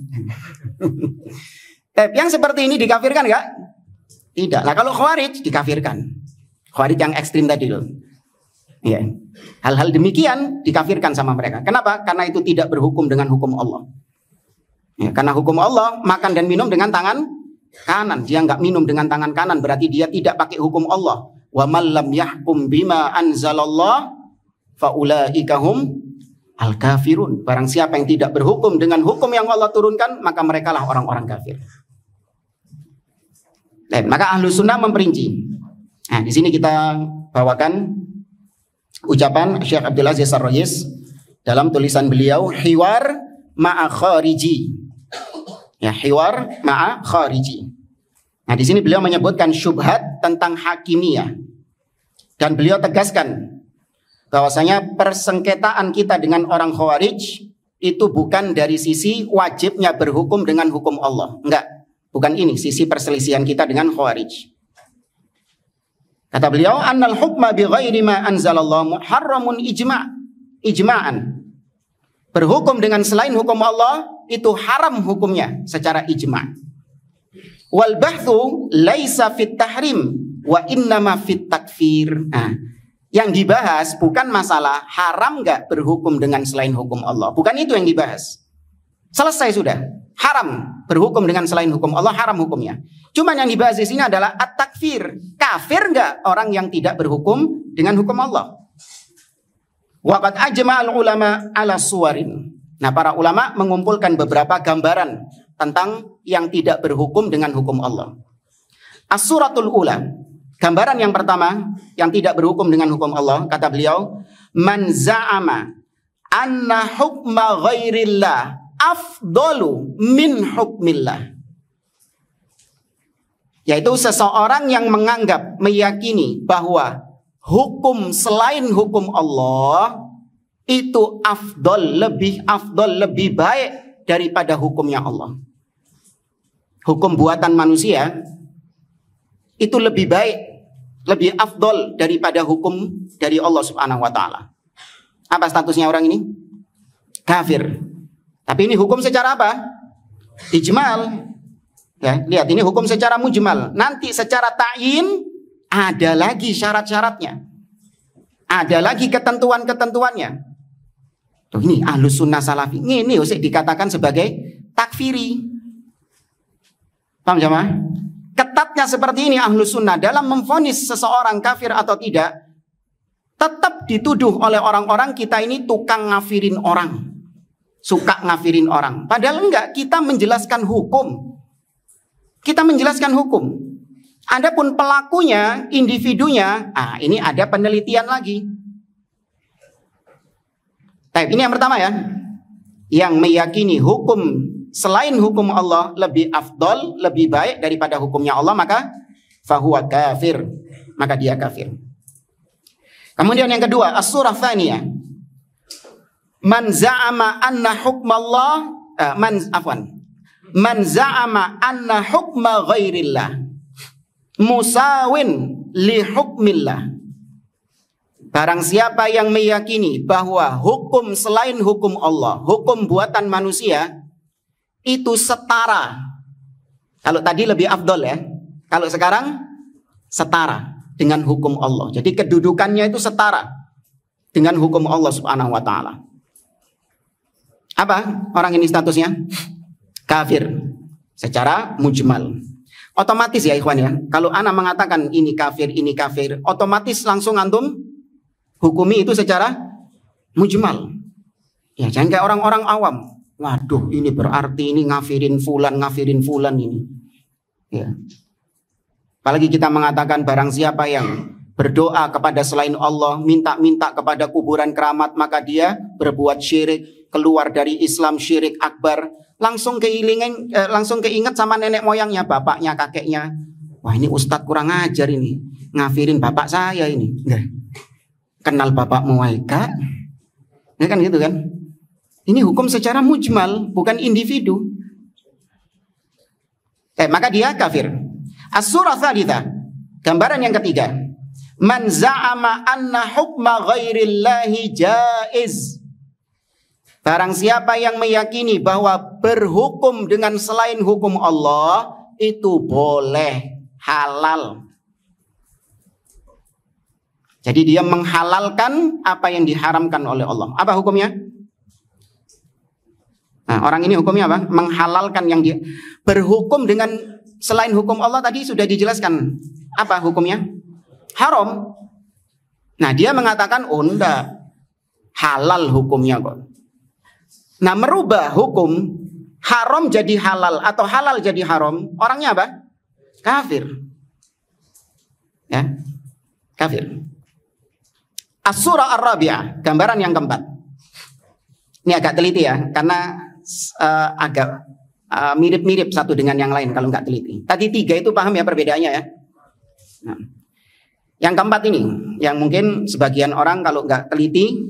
Tapi eh, yang seperti ini dikafirkan nggak? Tidak. Nah, kalau khawarij dikafirkan. Khawarij yang ekstrim tadi loh. Ya. Hal-hal demikian dikafirkan sama mereka. Kenapa? Karena itu tidak berhukum dengan hukum Allah. Ya, karena hukum Allah makan dan minum dengan tangan kanan dia nggak minum dengan tangan kanan berarti dia tidak pakai hukum Allah wa malam yahkum bima anzalallah faulaikahum al kafirun barang siapa yang tidak berhukum dengan hukum yang Allah turunkan maka merekalah orang-orang kafir dan maka ahlu sunnah memperinci nah di sini kita bawakan ucapan Syekh Abdul Aziz Ar-Rayis dalam tulisan beliau hiwar ma'akhoriji. Ya, hiwar ma'a khariji. Nah, di sini beliau menyebutkan syubhat tentang hakimiyah. Dan beliau tegaskan bahwasanya persengketaan kita dengan orang khawarij itu bukan dari sisi wajibnya berhukum dengan hukum Allah. Enggak, bukan ini sisi perselisihan kita dengan khawarij. Kata beliau, "Annal hukma bi ghairi ma anzalallahu muharramun ijma' ijma'an." Berhukum dengan selain hukum Allah itu haram hukumnya secara ijma. Wal bahthu laisa fit tahrim wa innama fit takfir. Nah, yang dibahas bukan masalah haram gak berhukum dengan selain hukum Allah. Bukan itu yang dibahas. Selesai sudah. Haram berhukum dengan selain hukum Allah haram hukumnya. Cuman yang dibahas di sini adalah at-takfir. Kafir gak orang yang tidak berhukum dengan hukum Allah. ajma al ulama ala suwarin. Nah, para ulama mengumpulkan beberapa gambaran tentang yang tidak berhukum dengan hukum Allah. As-suratul ula. Gambaran yang pertama yang tidak berhukum dengan hukum Allah, kata beliau, man za'ama anna hukma ghairillah afdalu min hukmillah. Yaitu seseorang yang menganggap, meyakini bahwa hukum selain hukum Allah itu afdol lebih afdol lebih baik daripada hukumnya Allah. Hukum buatan manusia itu lebih baik, lebih afdol daripada hukum dari Allah Subhanahu wa taala. Apa statusnya orang ini? Kafir. Tapi ini hukum secara apa? Ijmal. Ya, lihat ini hukum secara mujmal. Nanti secara ta'yin ada lagi syarat-syaratnya. Ada lagi ketentuan-ketentuannya. Tuh ini ahlus sunnah salafi. Ini usik dikatakan sebagai takfiri. Paham jamaah? Ketatnya seperti ini ahlus sunnah dalam memfonis seseorang kafir atau tidak. Tetap dituduh oleh orang-orang kita ini tukang ngafirin orang. Suka ngafirin orang. Padahal enggak, kita menjelaskan hukum. Kita menjelaskan hukum. Adapun pelakunya, individunya, ah ini ada penelitian lagi. Tapi ini yang pertama ya. Yang meyakini hukum selain hukum Allah lebih afdol, lebih baik daripada hukumnya Allah, maka fahuwa kafir. Maka dia kafir. Kemudian yang kedua, as-surah thaniyah. Man za'ama anna hukmallah, uh, man, afwan. Man za'ama anna hukma ghairillah. Musawin li hukmillah. Barang siapa yang meyakini bahwa hukum selain hukum Allah, hukum buatan manusia itu setara. Kalau tadi lebih afdol ya. Kalau sekarang setara dengan hukum Allah. Jadi kedudukannya itu setara dengan hukum Allah Subhanahu wa taala. Apa orang ini statusnya? Kafir secara mujmal. Otomatis ya ikhwan ya. Kalau anak mengatakan ini kafir, ini kafir, otomatis langsung antum hukumi itu secara mujmal. Ya, jangan kayak orang-orang awam. Waduh, ini berarti ini ngafirin fulan, ngafirin fulan ini. Ya. Apalagi kita mengatakan barang siapa yang berdoa kepada selain Allah, minta-minta kepada kuburan keramat, maka dia berbuat syirik, keluar dari Islam syirik akbar, langsung keilingin, eh, langsung keinget sama nenek moyangnya, bapaknya, kakeknya. Wah, ini ustadz kurang ajar ini. Ngafirin bapak saya ini. Enggak kenal bapak Aika ya kan gitu kan ini hukum secara mujmal bukan individu eh maka dia kafir as-surah gambaran yang ketiga man za'ama anna hukma ghairillahi jaiz Barang siapa yang meyakini bahwa berhukum dengan selain hukum Allah itu boleh halal. Jadi dia menghalalkan apa yang diharamkan oleh Allah. Apa hukumnya? Nah, orang ini hukumnya apa? Menghalalkan yang dia berhukum dengan selain hukum Allah tadi sudah dijelaskan. Apa hukumnya? Haram. Nah, dia mengatakan, "Oh, Halal hukumnya kok." Nah, merubah hukum haram jadi halal atau halal jadi haram, orangnya apa? Kafir. Ya. Kafir as Arabia, gambaran yang keempat. Ini agak teliti ya, karena uh, agak eh, mirip-mirip uh, satu dengan yang lain kalau nggak teliti. Tadi tiga itu paham ya perbedaannya ya. Nah, yang keempat ini, yang mungkin sebagian orang kalau nggak teliti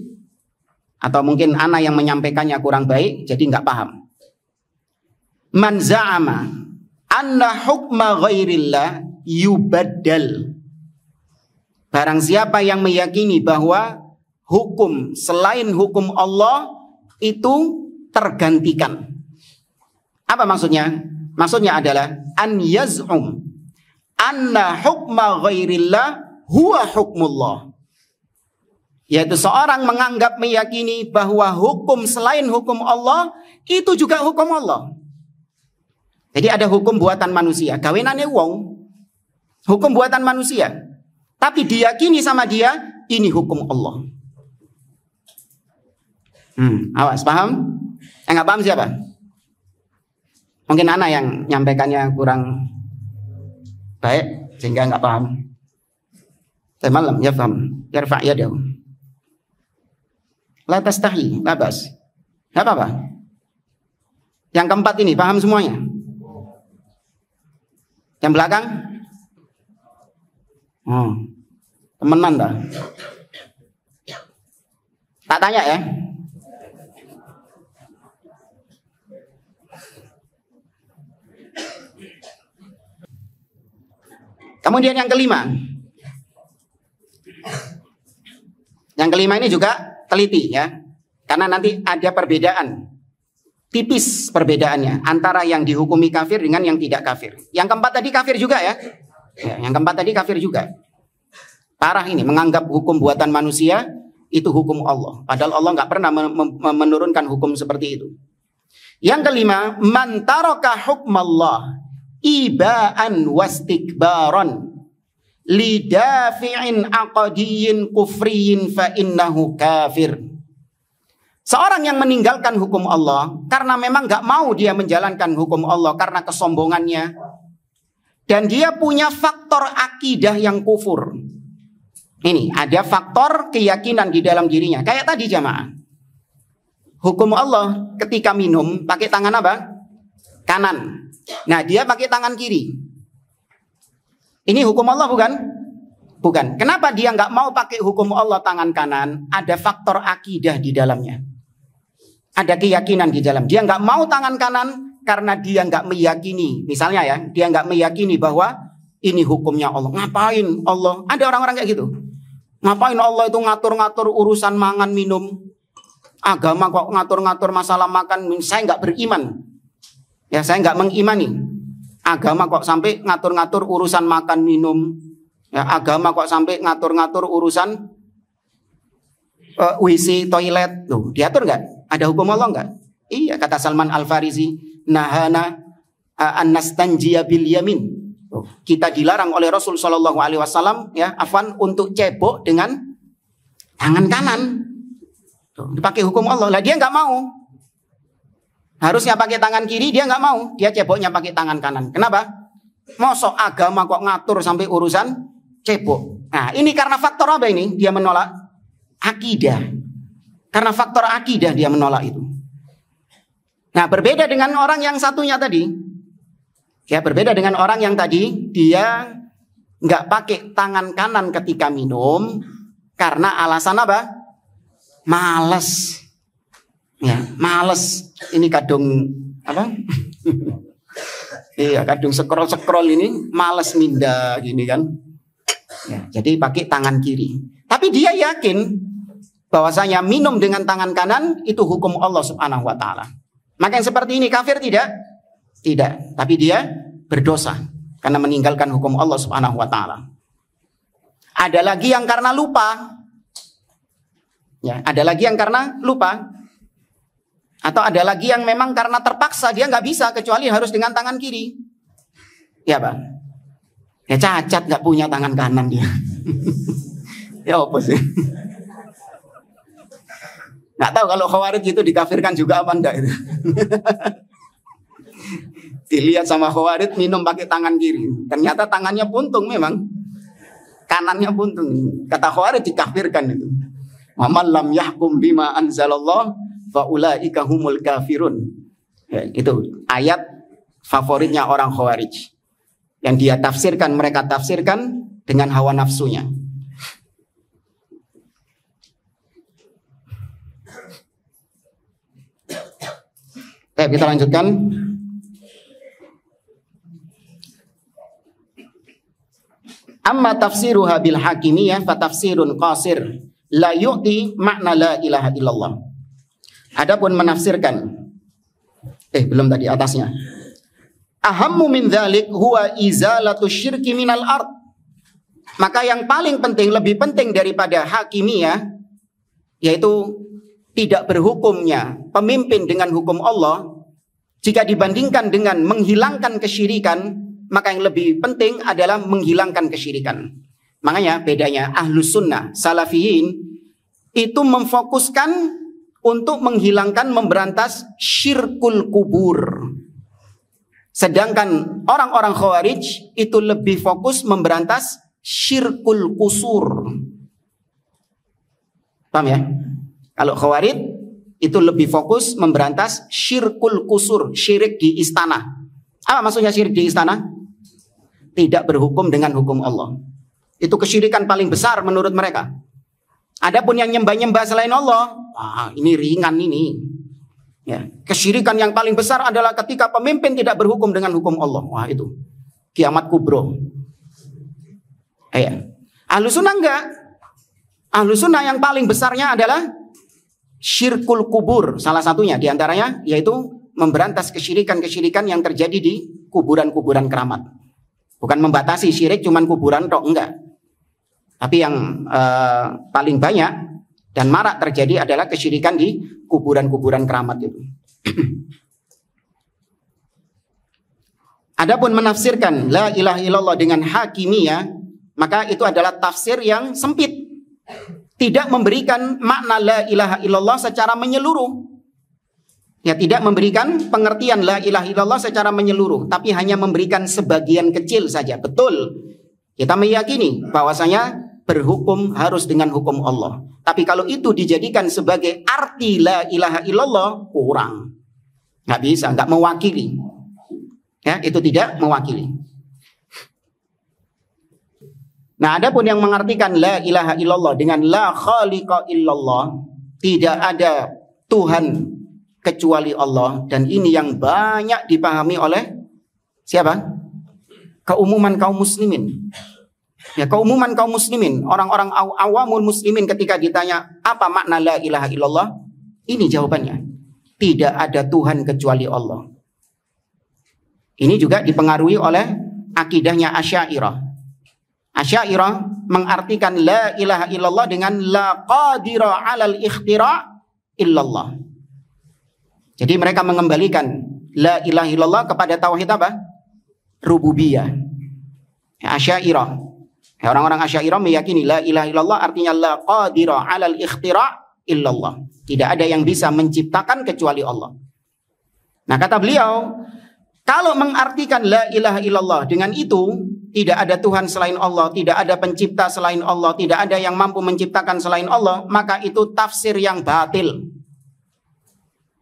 atau mungkin anak yang menyampaikannya kurang baik, jadi nggak paham. Man za'ama anna hukma ghairillah yubaddal Barang siapa yang meyakini bahwa hukum selain hukum Allah itu tergantikan. Apa maksudnya? Maksudnya adalah an yaz'um anna hukma ghairillah huwa hukmullah. Yaitu seorang menganggap meyakini bahwa hukum selain hukum Allah itu juga hukum Allah. Jadi ada hukum buatan manusia, kawinannya wong. Hukum buatan manusia. Tapi diyakini sama dia, ini hukum Allah. Hmm, awas, paham? Yang eh, nggak paham siapa? Mungkin anak yang nyampaikannya kurang baik sehingga nggak paham. Tapi eh, malam ya paham, ya ya dia. Latas tahi, labas. Gak apa-apa. Yang keempat ini paham semuanya. Yang belakang? Oh. Temenan dah. Tak tanya ya. Kemudian yang kelima. Yang kelima ini juga teliti ya. Karena nanti ada perbedaan. Tipis perbedaannya antara yang dihukumi kafir dengan yang tidak kafir. Yang keempat tadi kafir juga ya. ya yang keempat tadi kafir juga. Parah ini menganggap hukum buatan manusia itu hukum Allah. Padahal Allah nggak pernah menurunkan hukum seperti itu. Yang kelima, mantaroka Allah ibaan wastikbaron lidafi'in aqadiyin kufriyin fa innahu kafir. Seorang yang meninggalkan hukum Allah karena memang nggak mau dia menjalankan hukum Allah karena kesombongannya dan dia punya faktor akidah yang kufur. Ini ada faktor keyakinan di dalam dirinya. Kayak tadi jamaah. Hukum Allah ketika minum pakai tangan apa? Kanan. Nah dia pakai tangan kiri. Ini hukum Allah bukan? Bukan. Kenapa dia nggak mau pakai hukum Allah tangan kanan? Ada faktor akidah di dalamnya. Ada keyakinan di dalam. Dia nggak mau tangan kanan karena dia nggak meyakini. Misalnya ya, dia nggak meyakini bahwa ini hukumnya Allah. Ngapain Allah? Ada orang-orang kayak gitu. Ngapain Allah itu ngatur-ngatur urusan mangan minum? Agama kok ngatur-ngatur masalah makan minum? Saya nggak beriman. Ya saya nggak mengimani. Agama kok sampai ngatur-ngatur urusan makan minum? Ya agama kok sampai ngatur-ngatur urusan uh, WC toilet tuh diatur nggak? Ada hukum Allah nggak? Iya kata Salman Al Farisi. Nahana uh, an nastanjia bil yamin kita dilarang oleh Rasul Shallallahu Alaihi Wasallam ya afan untuk cebok dengan tangan kanan dipakai hukum Allah lah dia nggak mau harusnya pakai tangan kiri dia nggak mau dia ceboknya pakai tangan kanan kenapa mosok agama kok ngatur sampai urusan cebok nah ini karena faktor apa ini dia menolak akidah karena faktor akidah dia menolak itu nah berbeda dengan orang yang satunya tadi Ya berbeda dengan orang yang tadi dia nggak pakai tangan kanan ketika minum karena alasan apa? Males. Ya, males. Ini kadung apa? iya, kadung scroll-scroll ini males minda gini kan. Ya, jadi pakai tangan kiri. Tapi dia yakin bahwasanya minum dengan tangan kanan itu hukum Allah Subhanahu wa taala. Maka yang seperti ini kafir tidak? Tidak, tapi dia berdosa karena meninggalkan hukum Allah Subhanahu wa taala. Ada lagi yang karena lupa. Ya, ada lagi yang karena lupa. Atau ada lagi yang memang karena terpaksa dia nggak bisa kecuali harus dengan tangan kiri. Ya bang. Ya cacat nggak punya tangan kanan dia. ya apa sih? Nggak tahu kalau khawarij itu dikafirkan juga apa enggak itu. Dilihat sama Khawarid minum pakai tangan kiri. Ternyata tangannya buntung memang. Kanannya buntung. Kata Khawarid dikafirkan itu. Maman lam yahkum bima anzalallah faulaika humul kafirun. Ya, itu ayat favoritnya orang Khawarij. Yang dia tafsirkan, mereka tafsirkan dengan hawa nafsunya. Baik, eh, kita lanjutkan. Amma tafsiruha bil hakimiyah fatafsirun qasir la yu'ti makna la ilaha illallah. Adapun menafsirkan eh belum tadi atasnya. Ahammu min dzalik huwa izalatu syirki minal ard. Maka yang paling penting lebih penting daripada hakimiyah yaitu tidak berhukumnya pemimpin dengan hukum Allah jika dibandingkan dengan menghilangkan kesyirikan maka yang lebih penting adalah menghilangkan kesyirikan. Makanya bedanya ahlus sunnah, salafiyin itu memfokuskan untuk menghilangkan memberantas syirkul kubur. Sedangkan orang-orang khawarij itu lebih fokus memberantas syirkul kusur. Paham ya? Kalau khawarij itu lebih fokus memberantas syirkul kusur, syirik di istana. Apa maksudnya syirik di istana? tidak berhukum dengan hukum Allah. Itu kesyirikan paling besar menurut mereka. Adapun yang nyembah-nyembah selain Allah, ah, ini ringan ini. Ya, kesyirikan yang paling besar adalah ketika pemimpin tidak berhukum dengan hukum Allah. Wah itu kiamat kubro. Ya. Ahlu sunnah enggak. Ahlu sunnah yang paling besarnya adalah syirkul kubur. Salah satunya diantaranya yaitu memberantas kesyirikan-kesyirikan yang terjadi di kuburan-kuburan keramat. Bukan membatasi syirik cuman kuburan tok enggak. Tapi yang eh, paling banyak dan marak terjadi adalah kesyirikan di kuburan-kuburan keramat itu. Adapun menafsirkan la ilaha illallah dengan hakimiyah, maka itu adalah tafsir yang sempit. Tidak memberikan makna la ilaha illallah secara menyeluruh. Ya tidak memberikan pengertian la ilaha illallah secara menyeluruh, tapi hanya memberikan sebagian kecil saja. Betul. Kita meyakini bahwasanya berhukum harus dengan hukum Allah. Tapi kalau itu dijadikan sebagai arti la ilaha illallah kurang. Nggak bisa, nggak mewakili. Ya, itu tidak mewakili. Nah, ada pun yang mengartikan la ilaha illallah dengan la khaliqa illallah, tidak ada Tuhan kecuali Allah dan ini yang banyak dipahami oleh siapa? Keumuman kaum muslimin. Ya, keumuman kaum muslimin, orang-orang aw awamul muslimin ketika ditanya apa makna la ilaha illallah, ini jawabannya. Tidak ada Tuhan kecuali Allah. Ini juga dipengaruhi oleh akidahnya Asy'ariyah. Asy'ariyah mengartikan la ilaha illallah dengan la qadira alal ikhtira illallah jadi mereka mengembalikan la ilaha illallah kepada tauhid apa? Rububiyah. Ya, Asyairah. Ya, orang-orang Asyairah meyakini la ilaha illallah artinya la qadira alal ikhtira illallah. Tidak ada yang bisa menciptakan kecuali Allah. Nah kata beliau, kalau mengartikan la ilaha illallah dengan itu, tidak ada Tuhan selain Allah, tidak ada pencipta selain Allah, tidak ada yang mampu menciptakan selain Allah, maka itu tafsir yang batil.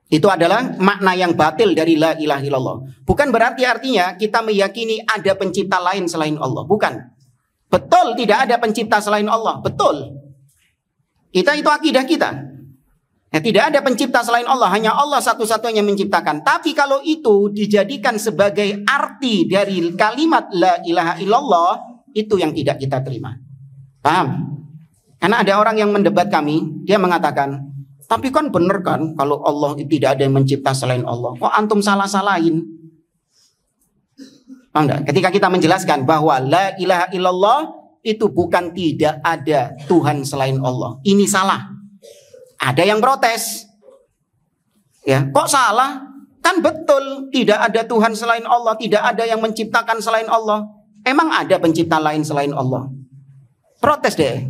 Itu adalah makna yang batil dari la ilaha illallah. Bukan berarti artinya kita meyakini ada pencipta lain selain Allah. Bukan. Betul tidak ada pencipta selain Allah. Betul. Kita itu akidah kita. Ya, tidak ada pencipta selain Allah, hanya Allah satu-satunya menciptakan. Tapi kalau itu dijadikan sebagai arti dari kalimat la ilaha illallah, itu yang tidak kita terima. Paham? Karena ada orang yang mendebat kami, dia mengatakan, tapi kan bener kan kalau Allah tidak ada yang mencipta selain Allah. Kok antum salah-salahin? Ketika kita menjelaskan bahwa la ilaha illallah itu bukan tidak ada Tuhan selain Allah. Ini salah. Ada yang protes. Ya, kok salah? Kan betul tidak ada Tuhan selain Allah, tidak ada yang menciptakan selain Allah. Emang ada pencipta lain selain Allah? Protes deh.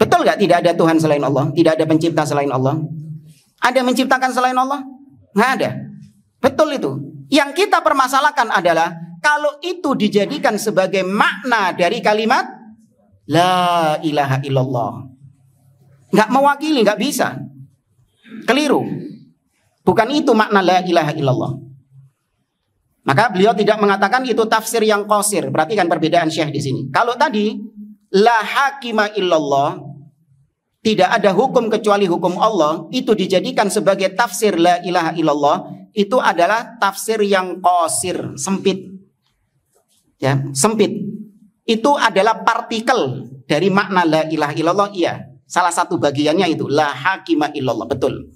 Betul gak Tidak ada Tuhan selain Allah, tidak ada pencipta selain Allah. Ada menciptakan selain Allah? Gak ada. Betul itu. Yang kita permasalahkan adalah kalau itu dijadikan sebagai makna dari kalimat La ilaha illallah. Gak mewakili, gak bisa. Keliru. Bukan itu makna la ilaha illallah. Maka beliau tidak mengatakan itu tafsir yang kosir. Perhatikan perbedaan syekh di sini. Kalau tadi la hakima illallah tidak ada hukum kecuali hukum Allah itu dijadikan sebagai tafsir la ilaha illallah itu adalah tafsir yang kosir sempit ya sempit itu adalah partikel dari makna la ilaha illallah iya salah satu bagiannya itu la hakima illallah betul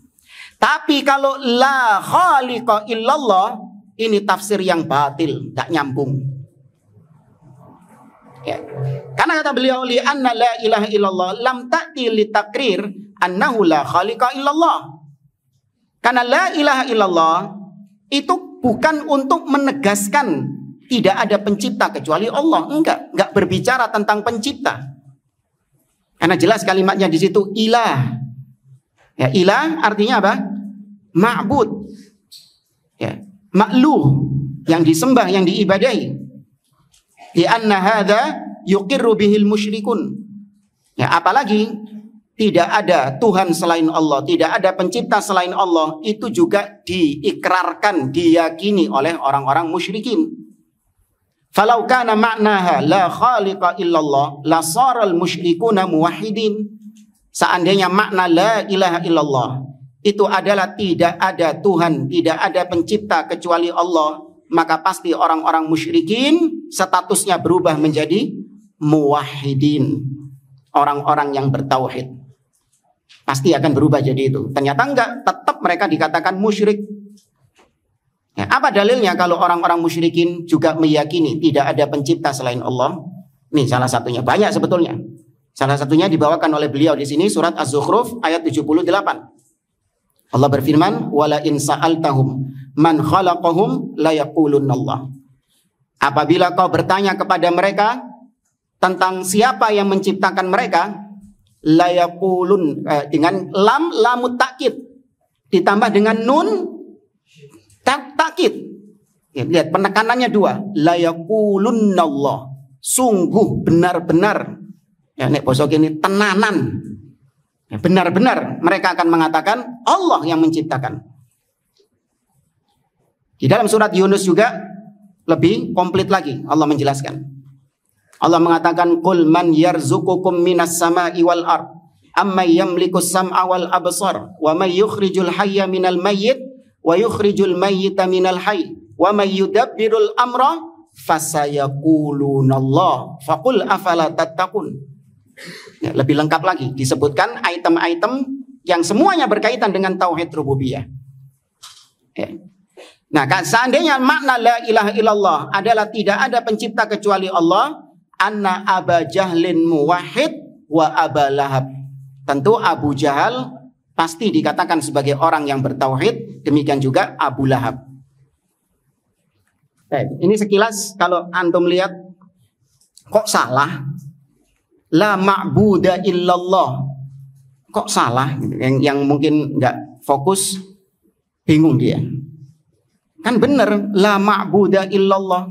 tapi kalau la khaliqa illallah ini tafsir yang batil tidak nyambung Ya. Karena kata beliau li anna la ilaha illallah lam ta'ti li takrir annahu la khaliqa illallah. Karena la ilaha illallah itu bukan untuk menegaskan tidak ada pencipta kecuali Allah. Enggak, enggak berbicara tentang pencipta. Karena jelas kalimatnya di situ ilah. Ya, ilah artinya apa? Ma'bud. Ya, makluh yang disembah, yang diibadahi. Lianna hadha yukirru bihil musyrikun. Ya, apalagi tidak ada Tuhan selain Allah, tidak ada pencipta selain Allah, itu juga diikrarkan, diyakini oleh orang-orang musyrikin. Falau kana maknaha la khaliqa illallah la saral musyrikuna muwahidin. Seandainya makna la ilaha illallah itu adalah tidak ada Tuhan, tidak ada pencipta kecuali Allah, maka pasti orang-orang musyrikin statusnya berubah menjadi muwahidin. orang-orang yang bertauhid. Pasti akan berubah jadi itu. Ternyata enggak, tetap mereka dikatakan musyrik. Ya, apa dalilnya kalau orang-orang musyrikin juga meyakini tidak ada pencipta selain Allah? Ini salah satunya, banyak sebetulnya. Salah satunya dibawakan oleh beliau di sini surat Az-Zukhruf ayat 78. Allah berfirman, "Wala in sa'altahum man khalaqahum la Allah. Apabila kau bertanya kepada mereka tentang siapa yang menciptakan mereka, layakulun eh, dengan lam lamut takit ditambah dengan nun tak takit. Ya, lihat penekanannya dua, layakulun Allah. Sungguh benar-benar ya nek bosok ini tenanan. Ya, benar-benar mereka akan mengatakan Allah yang menciptakan. Di dalam surat Yunus juga lebih komplit lagi Allah menjelaskan. Allah mengatakan kul man yarzukukum minas sama'i wal ard amma yamliku sam'a wal absar wa may yukhrijul hayya minal mayyit wa yukhrijul mayyita minal hayy wa may yudabbirul amra fasayaqulunallah faqul afala tattaqun. Ya, lebih lengkap lagi disebutkan item-item yang semuanya berkaitan dengan tauhid rububiyah. Ya. Nah, kan seandainya makna la ilaha illallah adalah tidak ada pencipta kecuali Allah, anna Aba Jahlin muwahid wa Aba Lahab. Tentu Abu Jahal pasti dikatakan sebagai orang yang bertauhid, demikian juga Abu Lahab. Eh, ini sekilas kalau antum lihat kok salah? La ma'buda illallah. Kok salah? Yang, yang mungkin nggak fokus, bingung dia. Kan bener la ma'budu illallah.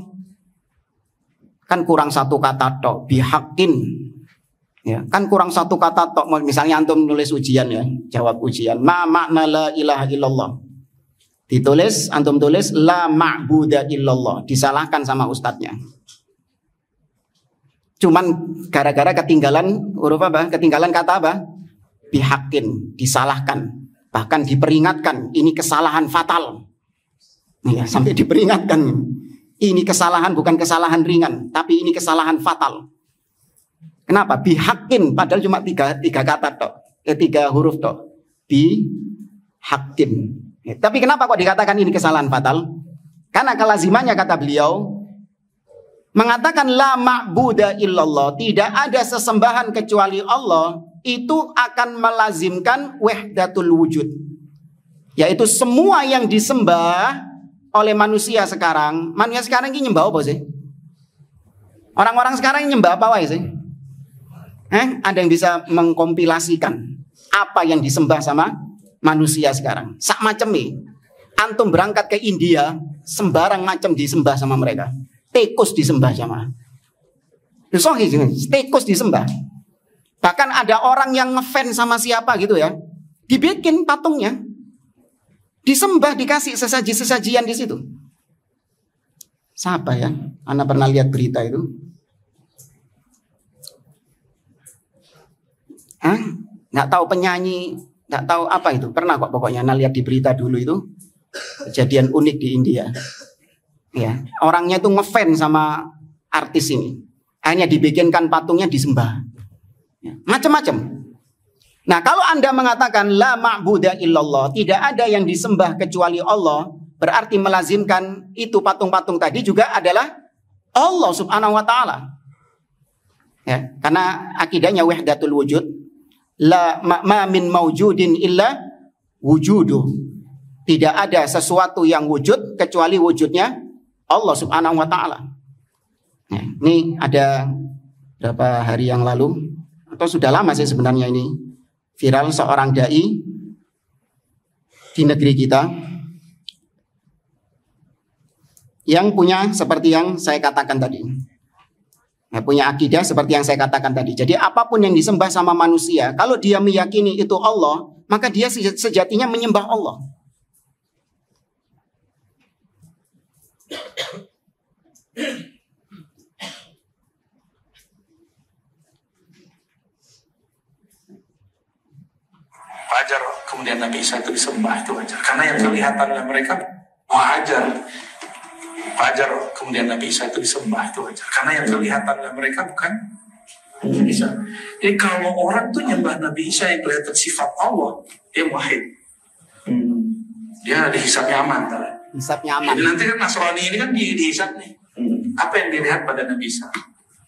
Kan kurang satu kata tok bihakin. Ya, kan kurang satu kata tok misalnya antum nulis ujian ya, jawab ujian. Ma makna la ilaha illallah. Ditulis antum tulis la ma'budu illallah. Disalahkan sama ustadznya. Cuman gara-gara ketinggalan huruf apa? Ketinggalan kata apa? Bihakin, disalahkan. Bahkan diperingatkan ini kesalahan fatal. Ya, sampai diperingatkan. Ini kesalahan bukan kesalahan ringan, tapi ini kesalahan fatal. Kenapa? Bihakin padahal cuma tiga, tiga kata toh, eh, tiga huruf toh. Bihakin. Ya, tapi kenapa kok dikatakan ini kesalahan fatal? Karena kelazimannya kata beliau mengatakan la ma'buda illallah, tidak ada sesembahan kecuali Allah, itu akan melazimkan wahdatul wujud. Yaitu semua yang disembah oleh manusia sekarang, manusia sekarang ini nyembah apa sih? Orang-orang sekarang nyembah apa wae sih? Eh, ada yang bisa mengkompilasikan apa yang disembah sama manusia sekarang. Sak macam nih. E, antum berangkat ke India, sembarang macam disembah sama mereka. Tikus disembah sama. Sohi, tikus disembah. Bahkan ada orang yang ngefans sama siapa gitu ya. Dibikin patungnya. Disembah, dikasih sesaji-sesajian di situ. Siapa ya? Anda pernah lihat berita itu? ah Nggak tahu penyanyi, nggak tahu apa itu. Pernah kok pokoknya Anda lihat di berita dulu itu. Kejadian unik di India. Ya, orangnya itu ngefans sama artis ini. hanya dibikinkan patungnya disembah. Ya, Macam-macam. Nah, kalau Anda mengatakan la ma'budu illallah, tidak ada yang disembah kecuali Allah, berarti melazimkan itu patung-patung tadi juga adalah Allah Subhanahu wa taala. Ya, karena akidahnya wahdatul wujud, la ma, ma min maujudin illa wujudu. Tidak ada sesuatu yang wujud kecuali wujudnya Allah Subhanahu wa taala. Ya, ini ada berapa hari yang lalu atau sudah lama sih sebenarnya ini viral seorang dai di negeri kita yang punya seperti yang saya katakan tadi. Nah, punya akidah seperti yang saya katakan tadi. Jadi apapun yang disembah sama manusia, kalau dia meyakini itu Allah, maka dia sejatinya menyembah Allah. Yeah. wajar kemudian Nabi Isa itu disembah itu wajar karena yang kelihatan oleh mereka wajar wajar kemudian Nabi Isa itu disembah itu wajar karena yang kelihatan mereka bukan Nabi Isa jadi kalau orang tuh nyembah Nabi Isa yang kelihatan sifat Allah dia wahid hmm. dia dihisapnya aman nyaman hisapnya aman jadi nanti kan Nasrani ini kan dihisap nih hmm. apa yang dilihat pada Nabi Isa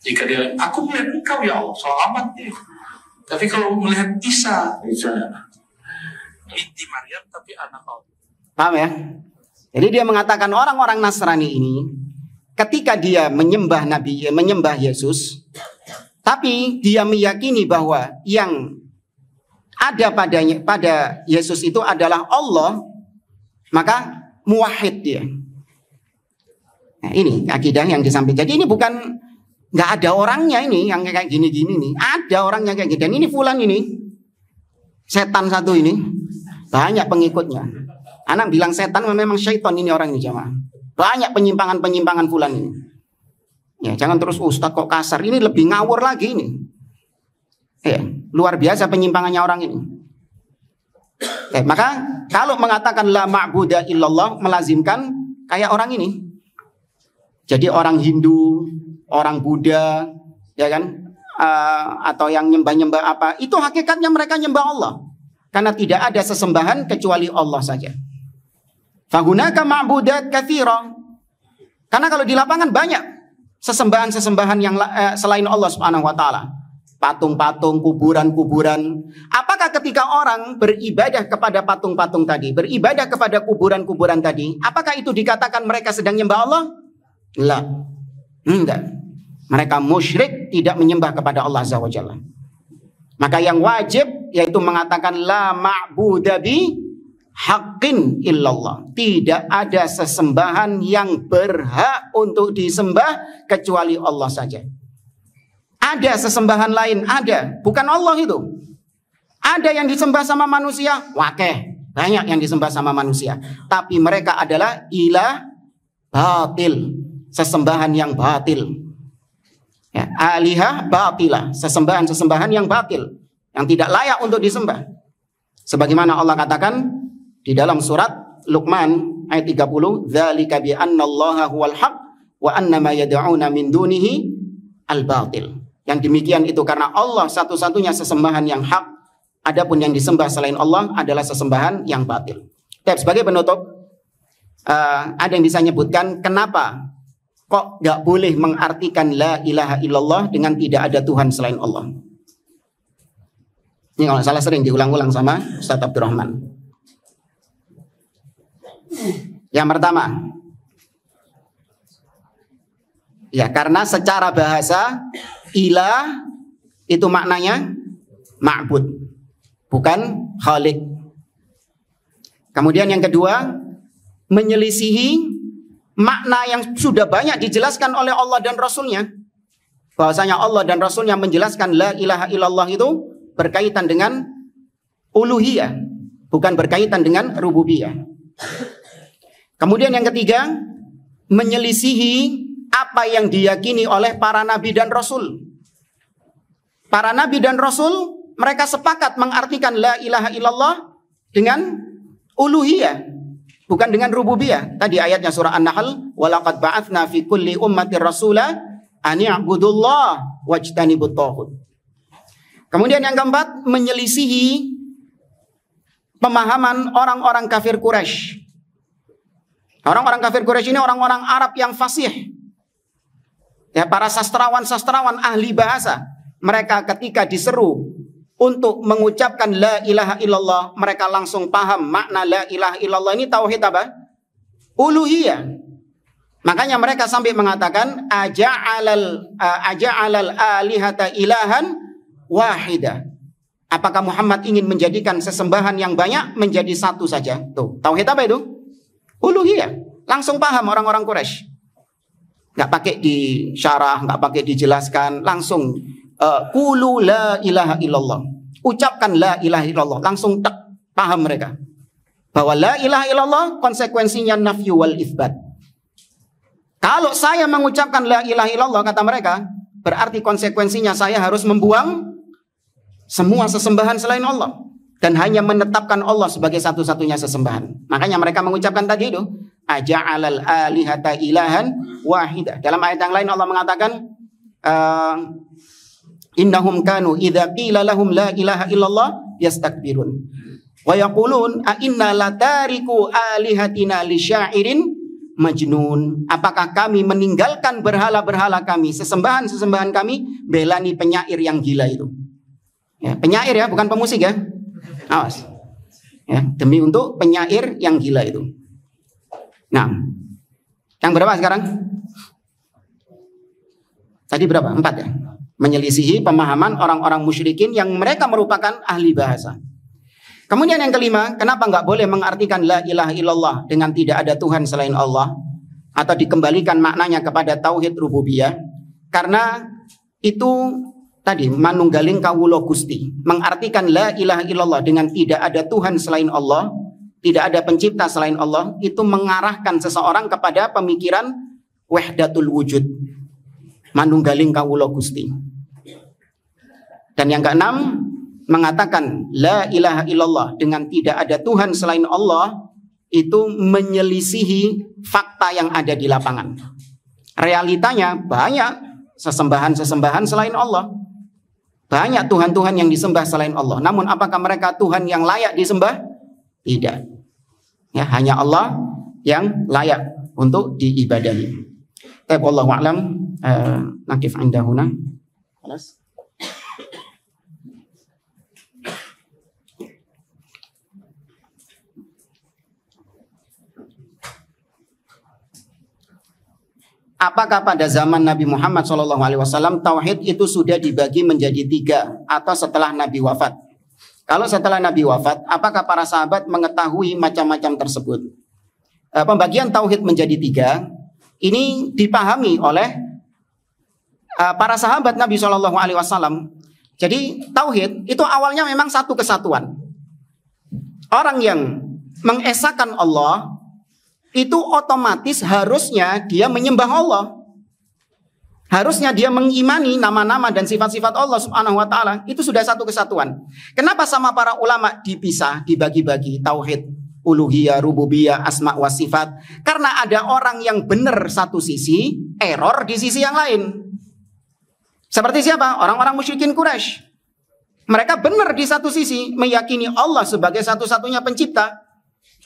jika dia aku melihat engkau ya Allah selamat ya tapi kalau melihat Isa, Isa inti Maryam tapi anak Allah. Paham ya? Jadi dia mengatakan orang-orang Nasrani ini ketika dia menyembah Nabi, eh, menyembah Yesus, tapi dia meyakini bahwa yang ada padanya pada Yesus itu adalah Allah, maka muwahid dia. Nah, ini akidah yang disampaikan. Jadi ini bukan nggak ada orangnya ini yang kayak gini-gini nih. Ada orangnya kayak gini. Dan ini fulan ini, setan satu ini banyak pengikutnya. Anak bilang setan memang syaitan ini orang ini jamaah. Banyak penyimpangan-penyimpangan fulan ini. Ya, jangan terus ustadz kok kasar. Ini lebih ngawur lagi ini. Ya, luar biasa penyimpangannya orang ini. Eh, maka kalau mengatakan la ma'budah illallah melazimkan kayak orang ini. Jadi orang Hindu, orang Buddha, ya kan? Uh, atau yang nyembah-nyembah apa? Itu hakikatnya mereka nyembah Allah karena tidak ada sesembahan kecuali Allah saja. Fahunaka ma'budat kathira. Karena kalau di lapangan banyak sesembahan-sesembahan yang eh, selain Allah Subhanahu wa taala. Patung-patung, kuburan-kuburan. Apakah ketika orang beribadah kepada patung-patung tadi, beribadah kepada kuburan-kuburan tadi, apakah itu dikatakan mereka sedang menyembah Allah? Lah. Enggak. Mereka musyrik tidak menyembah kepada Allah Azza wa Jalla. Maka yang wajib yaitu mengatakan la mabudabi hakin haqqin illallah. Tidak ada sesembahan yang berhak untuk disembah kecuali Allah saja. Ada sesembahan lain, ada, bukan Allah itu. Ada yang disembah sama manusia, wakeh. Banyak yang disembah sama manusia. Tapi mereka adalah ilah batil. Sesembahan yang batil. Ya, alihah batilah. Sesembahan-sesembahan yang batil yang tidak layak untuk disembah. Sebagaimana Allah katakan di dalam surat Luqman ayat 30, "Dzalika bi annallaha huwal haq wa anna ma yad'una min dunihi al-batil." Yang demikian itu karena Allah satu-satunya sesembahan yang hak, adapun yang disembah selain Allah adalah sesembahan yang batil. Tapi sebagai penutup, eh, ada yang bisa nyebutkan kenapa kok gak boleh mengartikan la ilaha illallah dengan tidak ada Tuhan selain Allah. Ini kalau salah sering diulang-ulang sama Ustaz Abdurrahman. Yang pertama, ya karena secara bahasa ilah itu maknanya ma'bud, bukan khalik. Kemudian yang kedua, menyelisihi makna yang sudah banyak dijelaskan oleh Allah dan Rasulnya. Bahwasanya Allah dan Rasulnya menjelaskan la ilaha illallah itu berkaitan dengan uluhiyah, bukan berkaitan dengan rububiyah. Kemudian yang ketiga, menyelisihi apa yang diyakini oleh para nabi dan rasul. Para nabi dan rasul mereka sepakat mengartikan la ilaha illallah dengan uluhiyah, bukan dengan rububiyah. Tadi ayatnya surah An-Nahl, "Walaqad ba'atsna fi kulli ummatir rasula an i'budullah wajtanibut taghut." Kemudian yang keempat, menyelisihi pemahaman orang-orang kafir Quraisy. Orang-orang kafir Quraisy ini orang-orang Arab yang fasih. Ya, para sastrawan-sastrawan ahli bahasa. Mereka ketika diseru untuk mengucapkan la ilaha illallah, mereka langsung paham makna la ilaha illallah ini tauhid apa? Uluhiyah. Makanya mereka sampai mengatakan aja'alal aja'alal alihata ilahan wahidah. Apakah Muhammad ingin menjadikan sesembahan yang banyak menjadi satu saja? Tuh, tauhid apa itu? Uluhiyah. Langsung paham orang-orang Quraisy. Gak pakai di syarah, gak pakai dijelaskan, langsung uh, eh, kulu la ilaha illallah. Ucapkan la ilaha illallah, langsung tak paham mereka. Bahwa la ilaha illallah konsekuensinya nafyu wal isbat. Kalau saya mengucapkan la ilaha illallah kata mereka, berarti konsekuensinya saya harus membuang semua sesembahan selain Allah dan hanya menetapkan Allah sebagai satu-satunya sesembahan. Makanya mereka mengucapkan tadi itu aja'alal alihata ilahan wahida. Dalam ayat yang lain Allah mengatakan uh, innahum kanu idza qila lahum la ilaha illallah yastakbirun. Wa yaqulun a inna latariku alihatina li syairin majnun. Apakah kami meninggalkan berhala-berhala kami, sesembahan-sesembahan kami belani penyair yang gila itu. Ya, penyair ya, bukan pemusik ya. Awas. Ya, demi untuk penyair yang gila itu. Nah, yang berapa sekarang? Tadi berapa? Empat ya. Menyelisihi pemahaman orang-orang musyrikin yang mereka merupakan ahli bahasa. Kemudian yang kelima, kenapa nggak boleh mengartikan la ilaha illallah dengan tidak ada Tuhan selain Allah atau dikembalikan maknanya kepada tauhid rububiyah? Karena itu tadi manunggaling kawulo gusti mengartikan la ilaha illallah dengan tidak ada Tuhan selain Allah tidak ada pencipta selain Allah itu mengarahkan seseorang kepada pemikiran wahdatul wujud manunggaling kawulo gusti dan yang keenam mengatakan la ilaha illallah dengan tidak ada Tuhan selain Allah itu menyelisihi fakta yang ada di lapangan realitanya banyak sesembahan-sesembahan selain Allah banyak Tuhan-Tuhan yang disembah selain Allah. Namun apakah mereka Tuhan yang layak disembah? Tidak. Ya, hanya Allah yang layak untuk diibadahi. Tapi Allah alam, uh, nakif indahuna. Alas. Apakah pada zaman Nabi Muhammad SAW tauhid itu sudah dibagi menjadi tiga atau setelah Nabi wafat? Kalau setelah Nabi wafat, apakah para sahabat mengetahui macam-macam tersebut? Eh, pembagian tauhid menjadi tiga ini dipahami oleh eh, para sahabat Nabi Shallallahu Alaihi Wasallam. Jadi tauhid itu awalnya memang satu kesatuan. Orang yang mengesahkan Allah itu otomatis harusnya dia menyembah Allah. Harusnya dia mengimani nama-nama dan sifat-sifat Allah Subhanahu wa taala. Itu sudah satu kesatuan. Kenapa sama para ulama dipisah, dibagi-bagi tauhid, uluhiyah, rububiyah, asma wa sifat? Karena ada orang yang benar satu sisi, error di sisi yang lain. Seperti siapa? Orang-orang musyrikin Quraisy. Mereka benar di satu sisi meyakini Allah sebagai satu-satunya pencipta,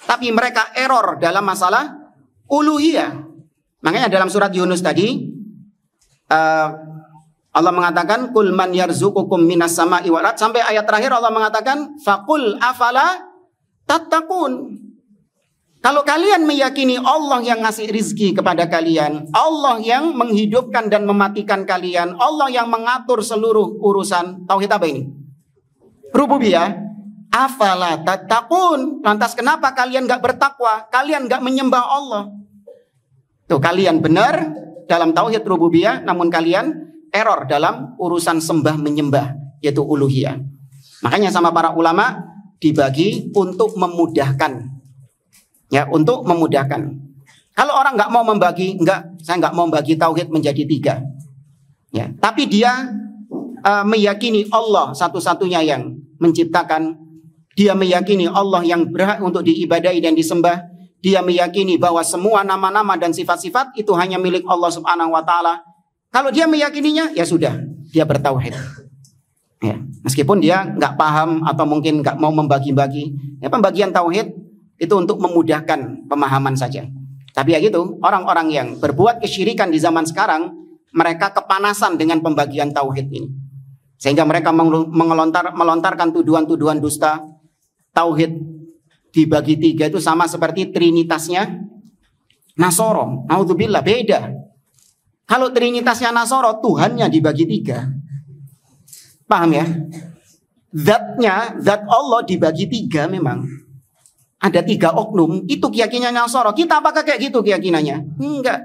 tapi mereka error dalam masalah uluhiyah. Makanya dalam surat Yunus tadi uh, Allah mengatakan kul man yarzukukum minas sama'i wal sampai ayat terakhir Allah mengatakan fakul afala tattaqun. Kalau kalian meyakini Allah yang ngasih rizki kepada kalian, Allah yang menghidupkan dan mematikan kalian, Allah yang mengatur seluruh urusan, tauhid apa ini? Rububiyah. Afala tatakun. Lantas kenapa kalian gak bertakwa? Kalian gak menyembah Allah? Tuh kalian benar dalam tauhid rububiyah namun kalian error dalam urusan sembah menyembah yaitu uluhiyah. Makanya sama para ulama dibagi untuk memudahkan. Ya, untuk memudahkan. Kalau orang nggak mau membagi, nggak, saya nggak mau membagi tauhid menjadi tiga. Ya, tapi dia uh, meyakini Allah satu-satunya yang menciptakan dia meyakini Allah yang berhak untuk diibadahi dan disembah. Dia meyakini bahwa semua nama-nama dan sifat-sifat itu hanya milik Allah Subhanahu wa taala. Kalau dia meyakininya, ya sudah, dia bertauhid. Ya, meskipun dia nggak paham atau mungkin nggak mau membagi-bagi, ya pembagian tauhid itu untuk memudahkan pemahaman saja. Tapi ya gitu, orang-orang yang berbuat kesyirikan di zaman sekarang, mereka kepanasan dengan pembagian tauhid ini. Sehingga mereka mengelontar, melontarkan tuduhan-tuduhan dusta, tauhid dibagi tiga itu sama seperti trinitasnya Nasoro. Naudzubillah beda. Kalau trinitasnya Nasoro Tuhannya dibagi tiga. Paham ya? Zatnya, zat Allah dibagi tiga memang. Ada tiga oknum, itu keyakinannya Nasoro. Kita apakah kayak gitu keyakinannya? Enggak.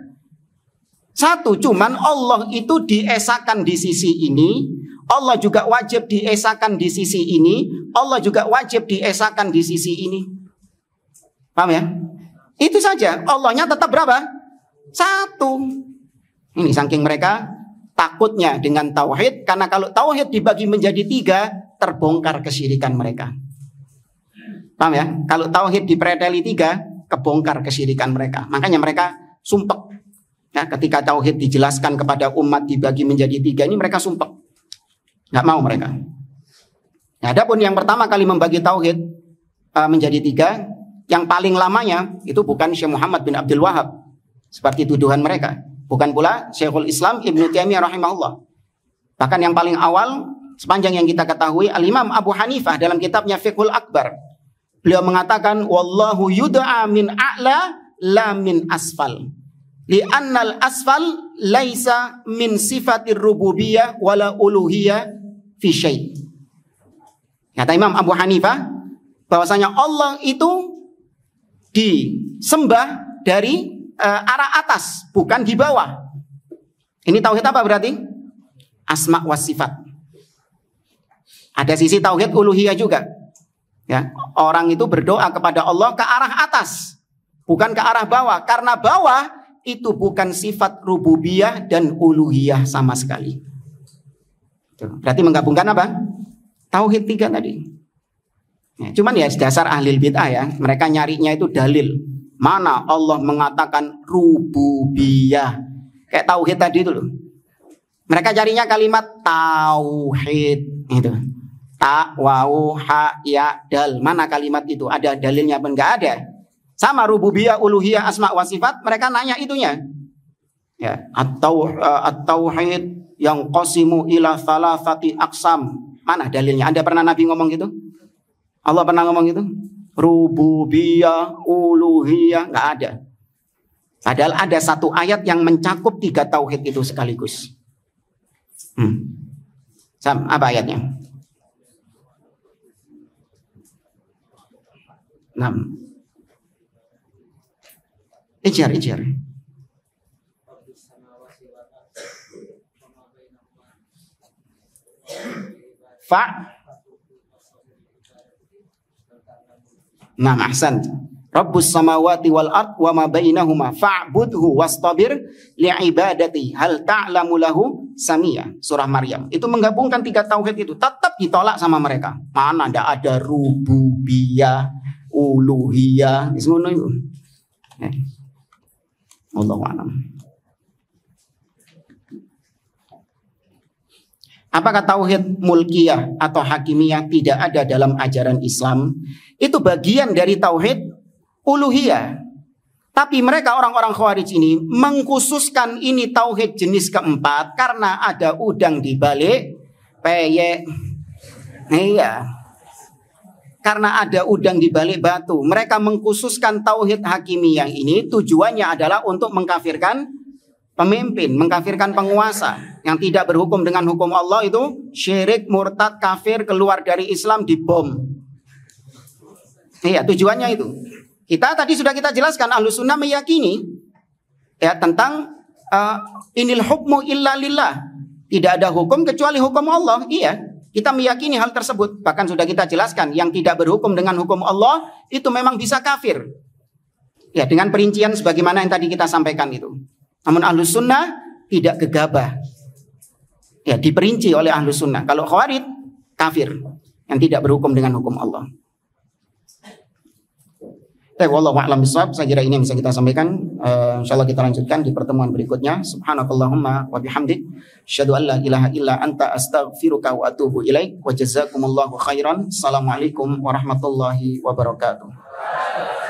Satu, cuman Allah itu diesakan di sisi ini, Allah juga wajib diesakan di sisi ini, Allah juga wajib diesakan di sisi ini. Paham ya? Itu saja. Allahnya tetap berapa? Satu. Ini saking mereka takutnya dengan tauhid karena kalau tauhid dibagi menjadi tiga terbongkar kesyirikan mereka. Paham ya? Kalau tauhid dipreteli tiga kebongkar kesyirikan mereka. Makanya mereka sumpek. Ya, ketika tauhid dijelaskan kepada umat dibagi menjadi tiga ini mereka sumpek. Nggak mau mereka. Nah, adapun yang pertama kali membagi tauhid uh, menjadi tiga, yang paling lamanya itu bukan Syekh Muhammad bin Abdul Wahab seperti tuduhan mereka, bukan pula Syekhul Islam Ibnu Taimiyah rahimahullah. Bahkan yang paling awal sepanjang yang kita ketahui Al Imam Abu Hanifah dalam kitabnya Fiqhul Akbar beliau mengatakan wallahu yud'a min a'la la min asfal. Li'annal asfal laisa min sifatir rububiyah wala uluhiyah fi syai'. Kata Imam Abu Hanifah bahwasanya Allah itu disembah dari e, arah atas, bukan di bawah. Ini tauhid apa berarti? Asma wa sifat. Ada sisi tauhid uluhiyah juga. Ya, orang itu berdoa kepada Allah ke arah atas, bukan ke arah bawah. Karena bawah itu bukan sifat rububiyah dan uluhiyah sama sekali. Berarti menggabungkan apa? Tauhid tiga tadi. Ya, cuman ya dasar ahli bid'ah ya, mereka nyarinya itu dalil. Mana Allah mengatakan rububiyah. Kayak tauhid tadi itu loh. Mereka carinya kalimat tauhid itu. Ta wau ha ya dal. Mana kalimat itu? Ada dalilnya apa enggak ada? Sama rububiyah, uluhiyah, asma wa sifat, mereka nanya itunya. Ya, atau uh, eh, at-tauhid yang qasimu ila salasati aksam Mana dalilnya? Anda pernah Nabi ngomong gitu? Allah pernah ngomong gitu? Rububiyah, uluhiyah, nggak ada. Padahal ada satu ayat yang mencakup tiga tauhid itu sekaligus. Hmm. Sam, apa ayatnya? 6. Ijar, ijar. fa Nah, ahsan. Rabbus samawati wal ard wa ma bainahuma fa'budhu wastabir li'ibadati hal ta'lamu lahu samia surah Maryam itu menggabungkan tiga tauhid itu tetap ditolak sama mereka mana ada ada rububiyah uluhiyah semua itu eh. Allah alam Apakah tauhid mulkiyah atau hakimiyah tidak ada dalam ajaran Islam? Itu bagian dari tauhid uluhiyah. Tapi mereka orang-orang Khawarij ini mengkhususkan ini tauhid jenis keempat karena ada udang di balik peyek. Iya. Karena ada udang di balik batu, mereka mengkhususkan tauhid hakimiyah ini tujuannya adalah untuk mengkafirkan pemimpin, mengkafirkan penguasa yang tidak berhukum dengan hukum Allah itu syirik, murtad, kafir, keluar dari Islam, di bom. Iya, tujuannya itu. Kita tadi sudah kita jelaskan Ahlus sunnah meyakini ya tentang uh, inil hukmu illa lillah. Tidak ada hukum kecuali hukum Allah. Iya, kita meyakini hal tersebut. Bahkan sudah kita jelaskan yang tidak berhukum dengan hukum Allah itu memang bisa kafir. Ya, dengan perincian sebagaimana yang tadi kita sampaikan itu. Namun ahlu sunnah tidak gegabah. Ya diperinci oleh ahlu sunnah. Kalau khawarid kafir yang tidak berhukum dengan hukum Allah. Teh wallahu a'lam bishawab. Saya kira ini bisa kita sampaikan. Uh, insyaallah kita lanjutkan di pertemuan berikutnya. Subhanakallahumma wa bihamdik, asyhadu an la ilaha illa anta astaghfiruka wa atubu ilaik. Wa jazakumullahu khairan. Assalamualaikum warahmatullahi wabarakatuh.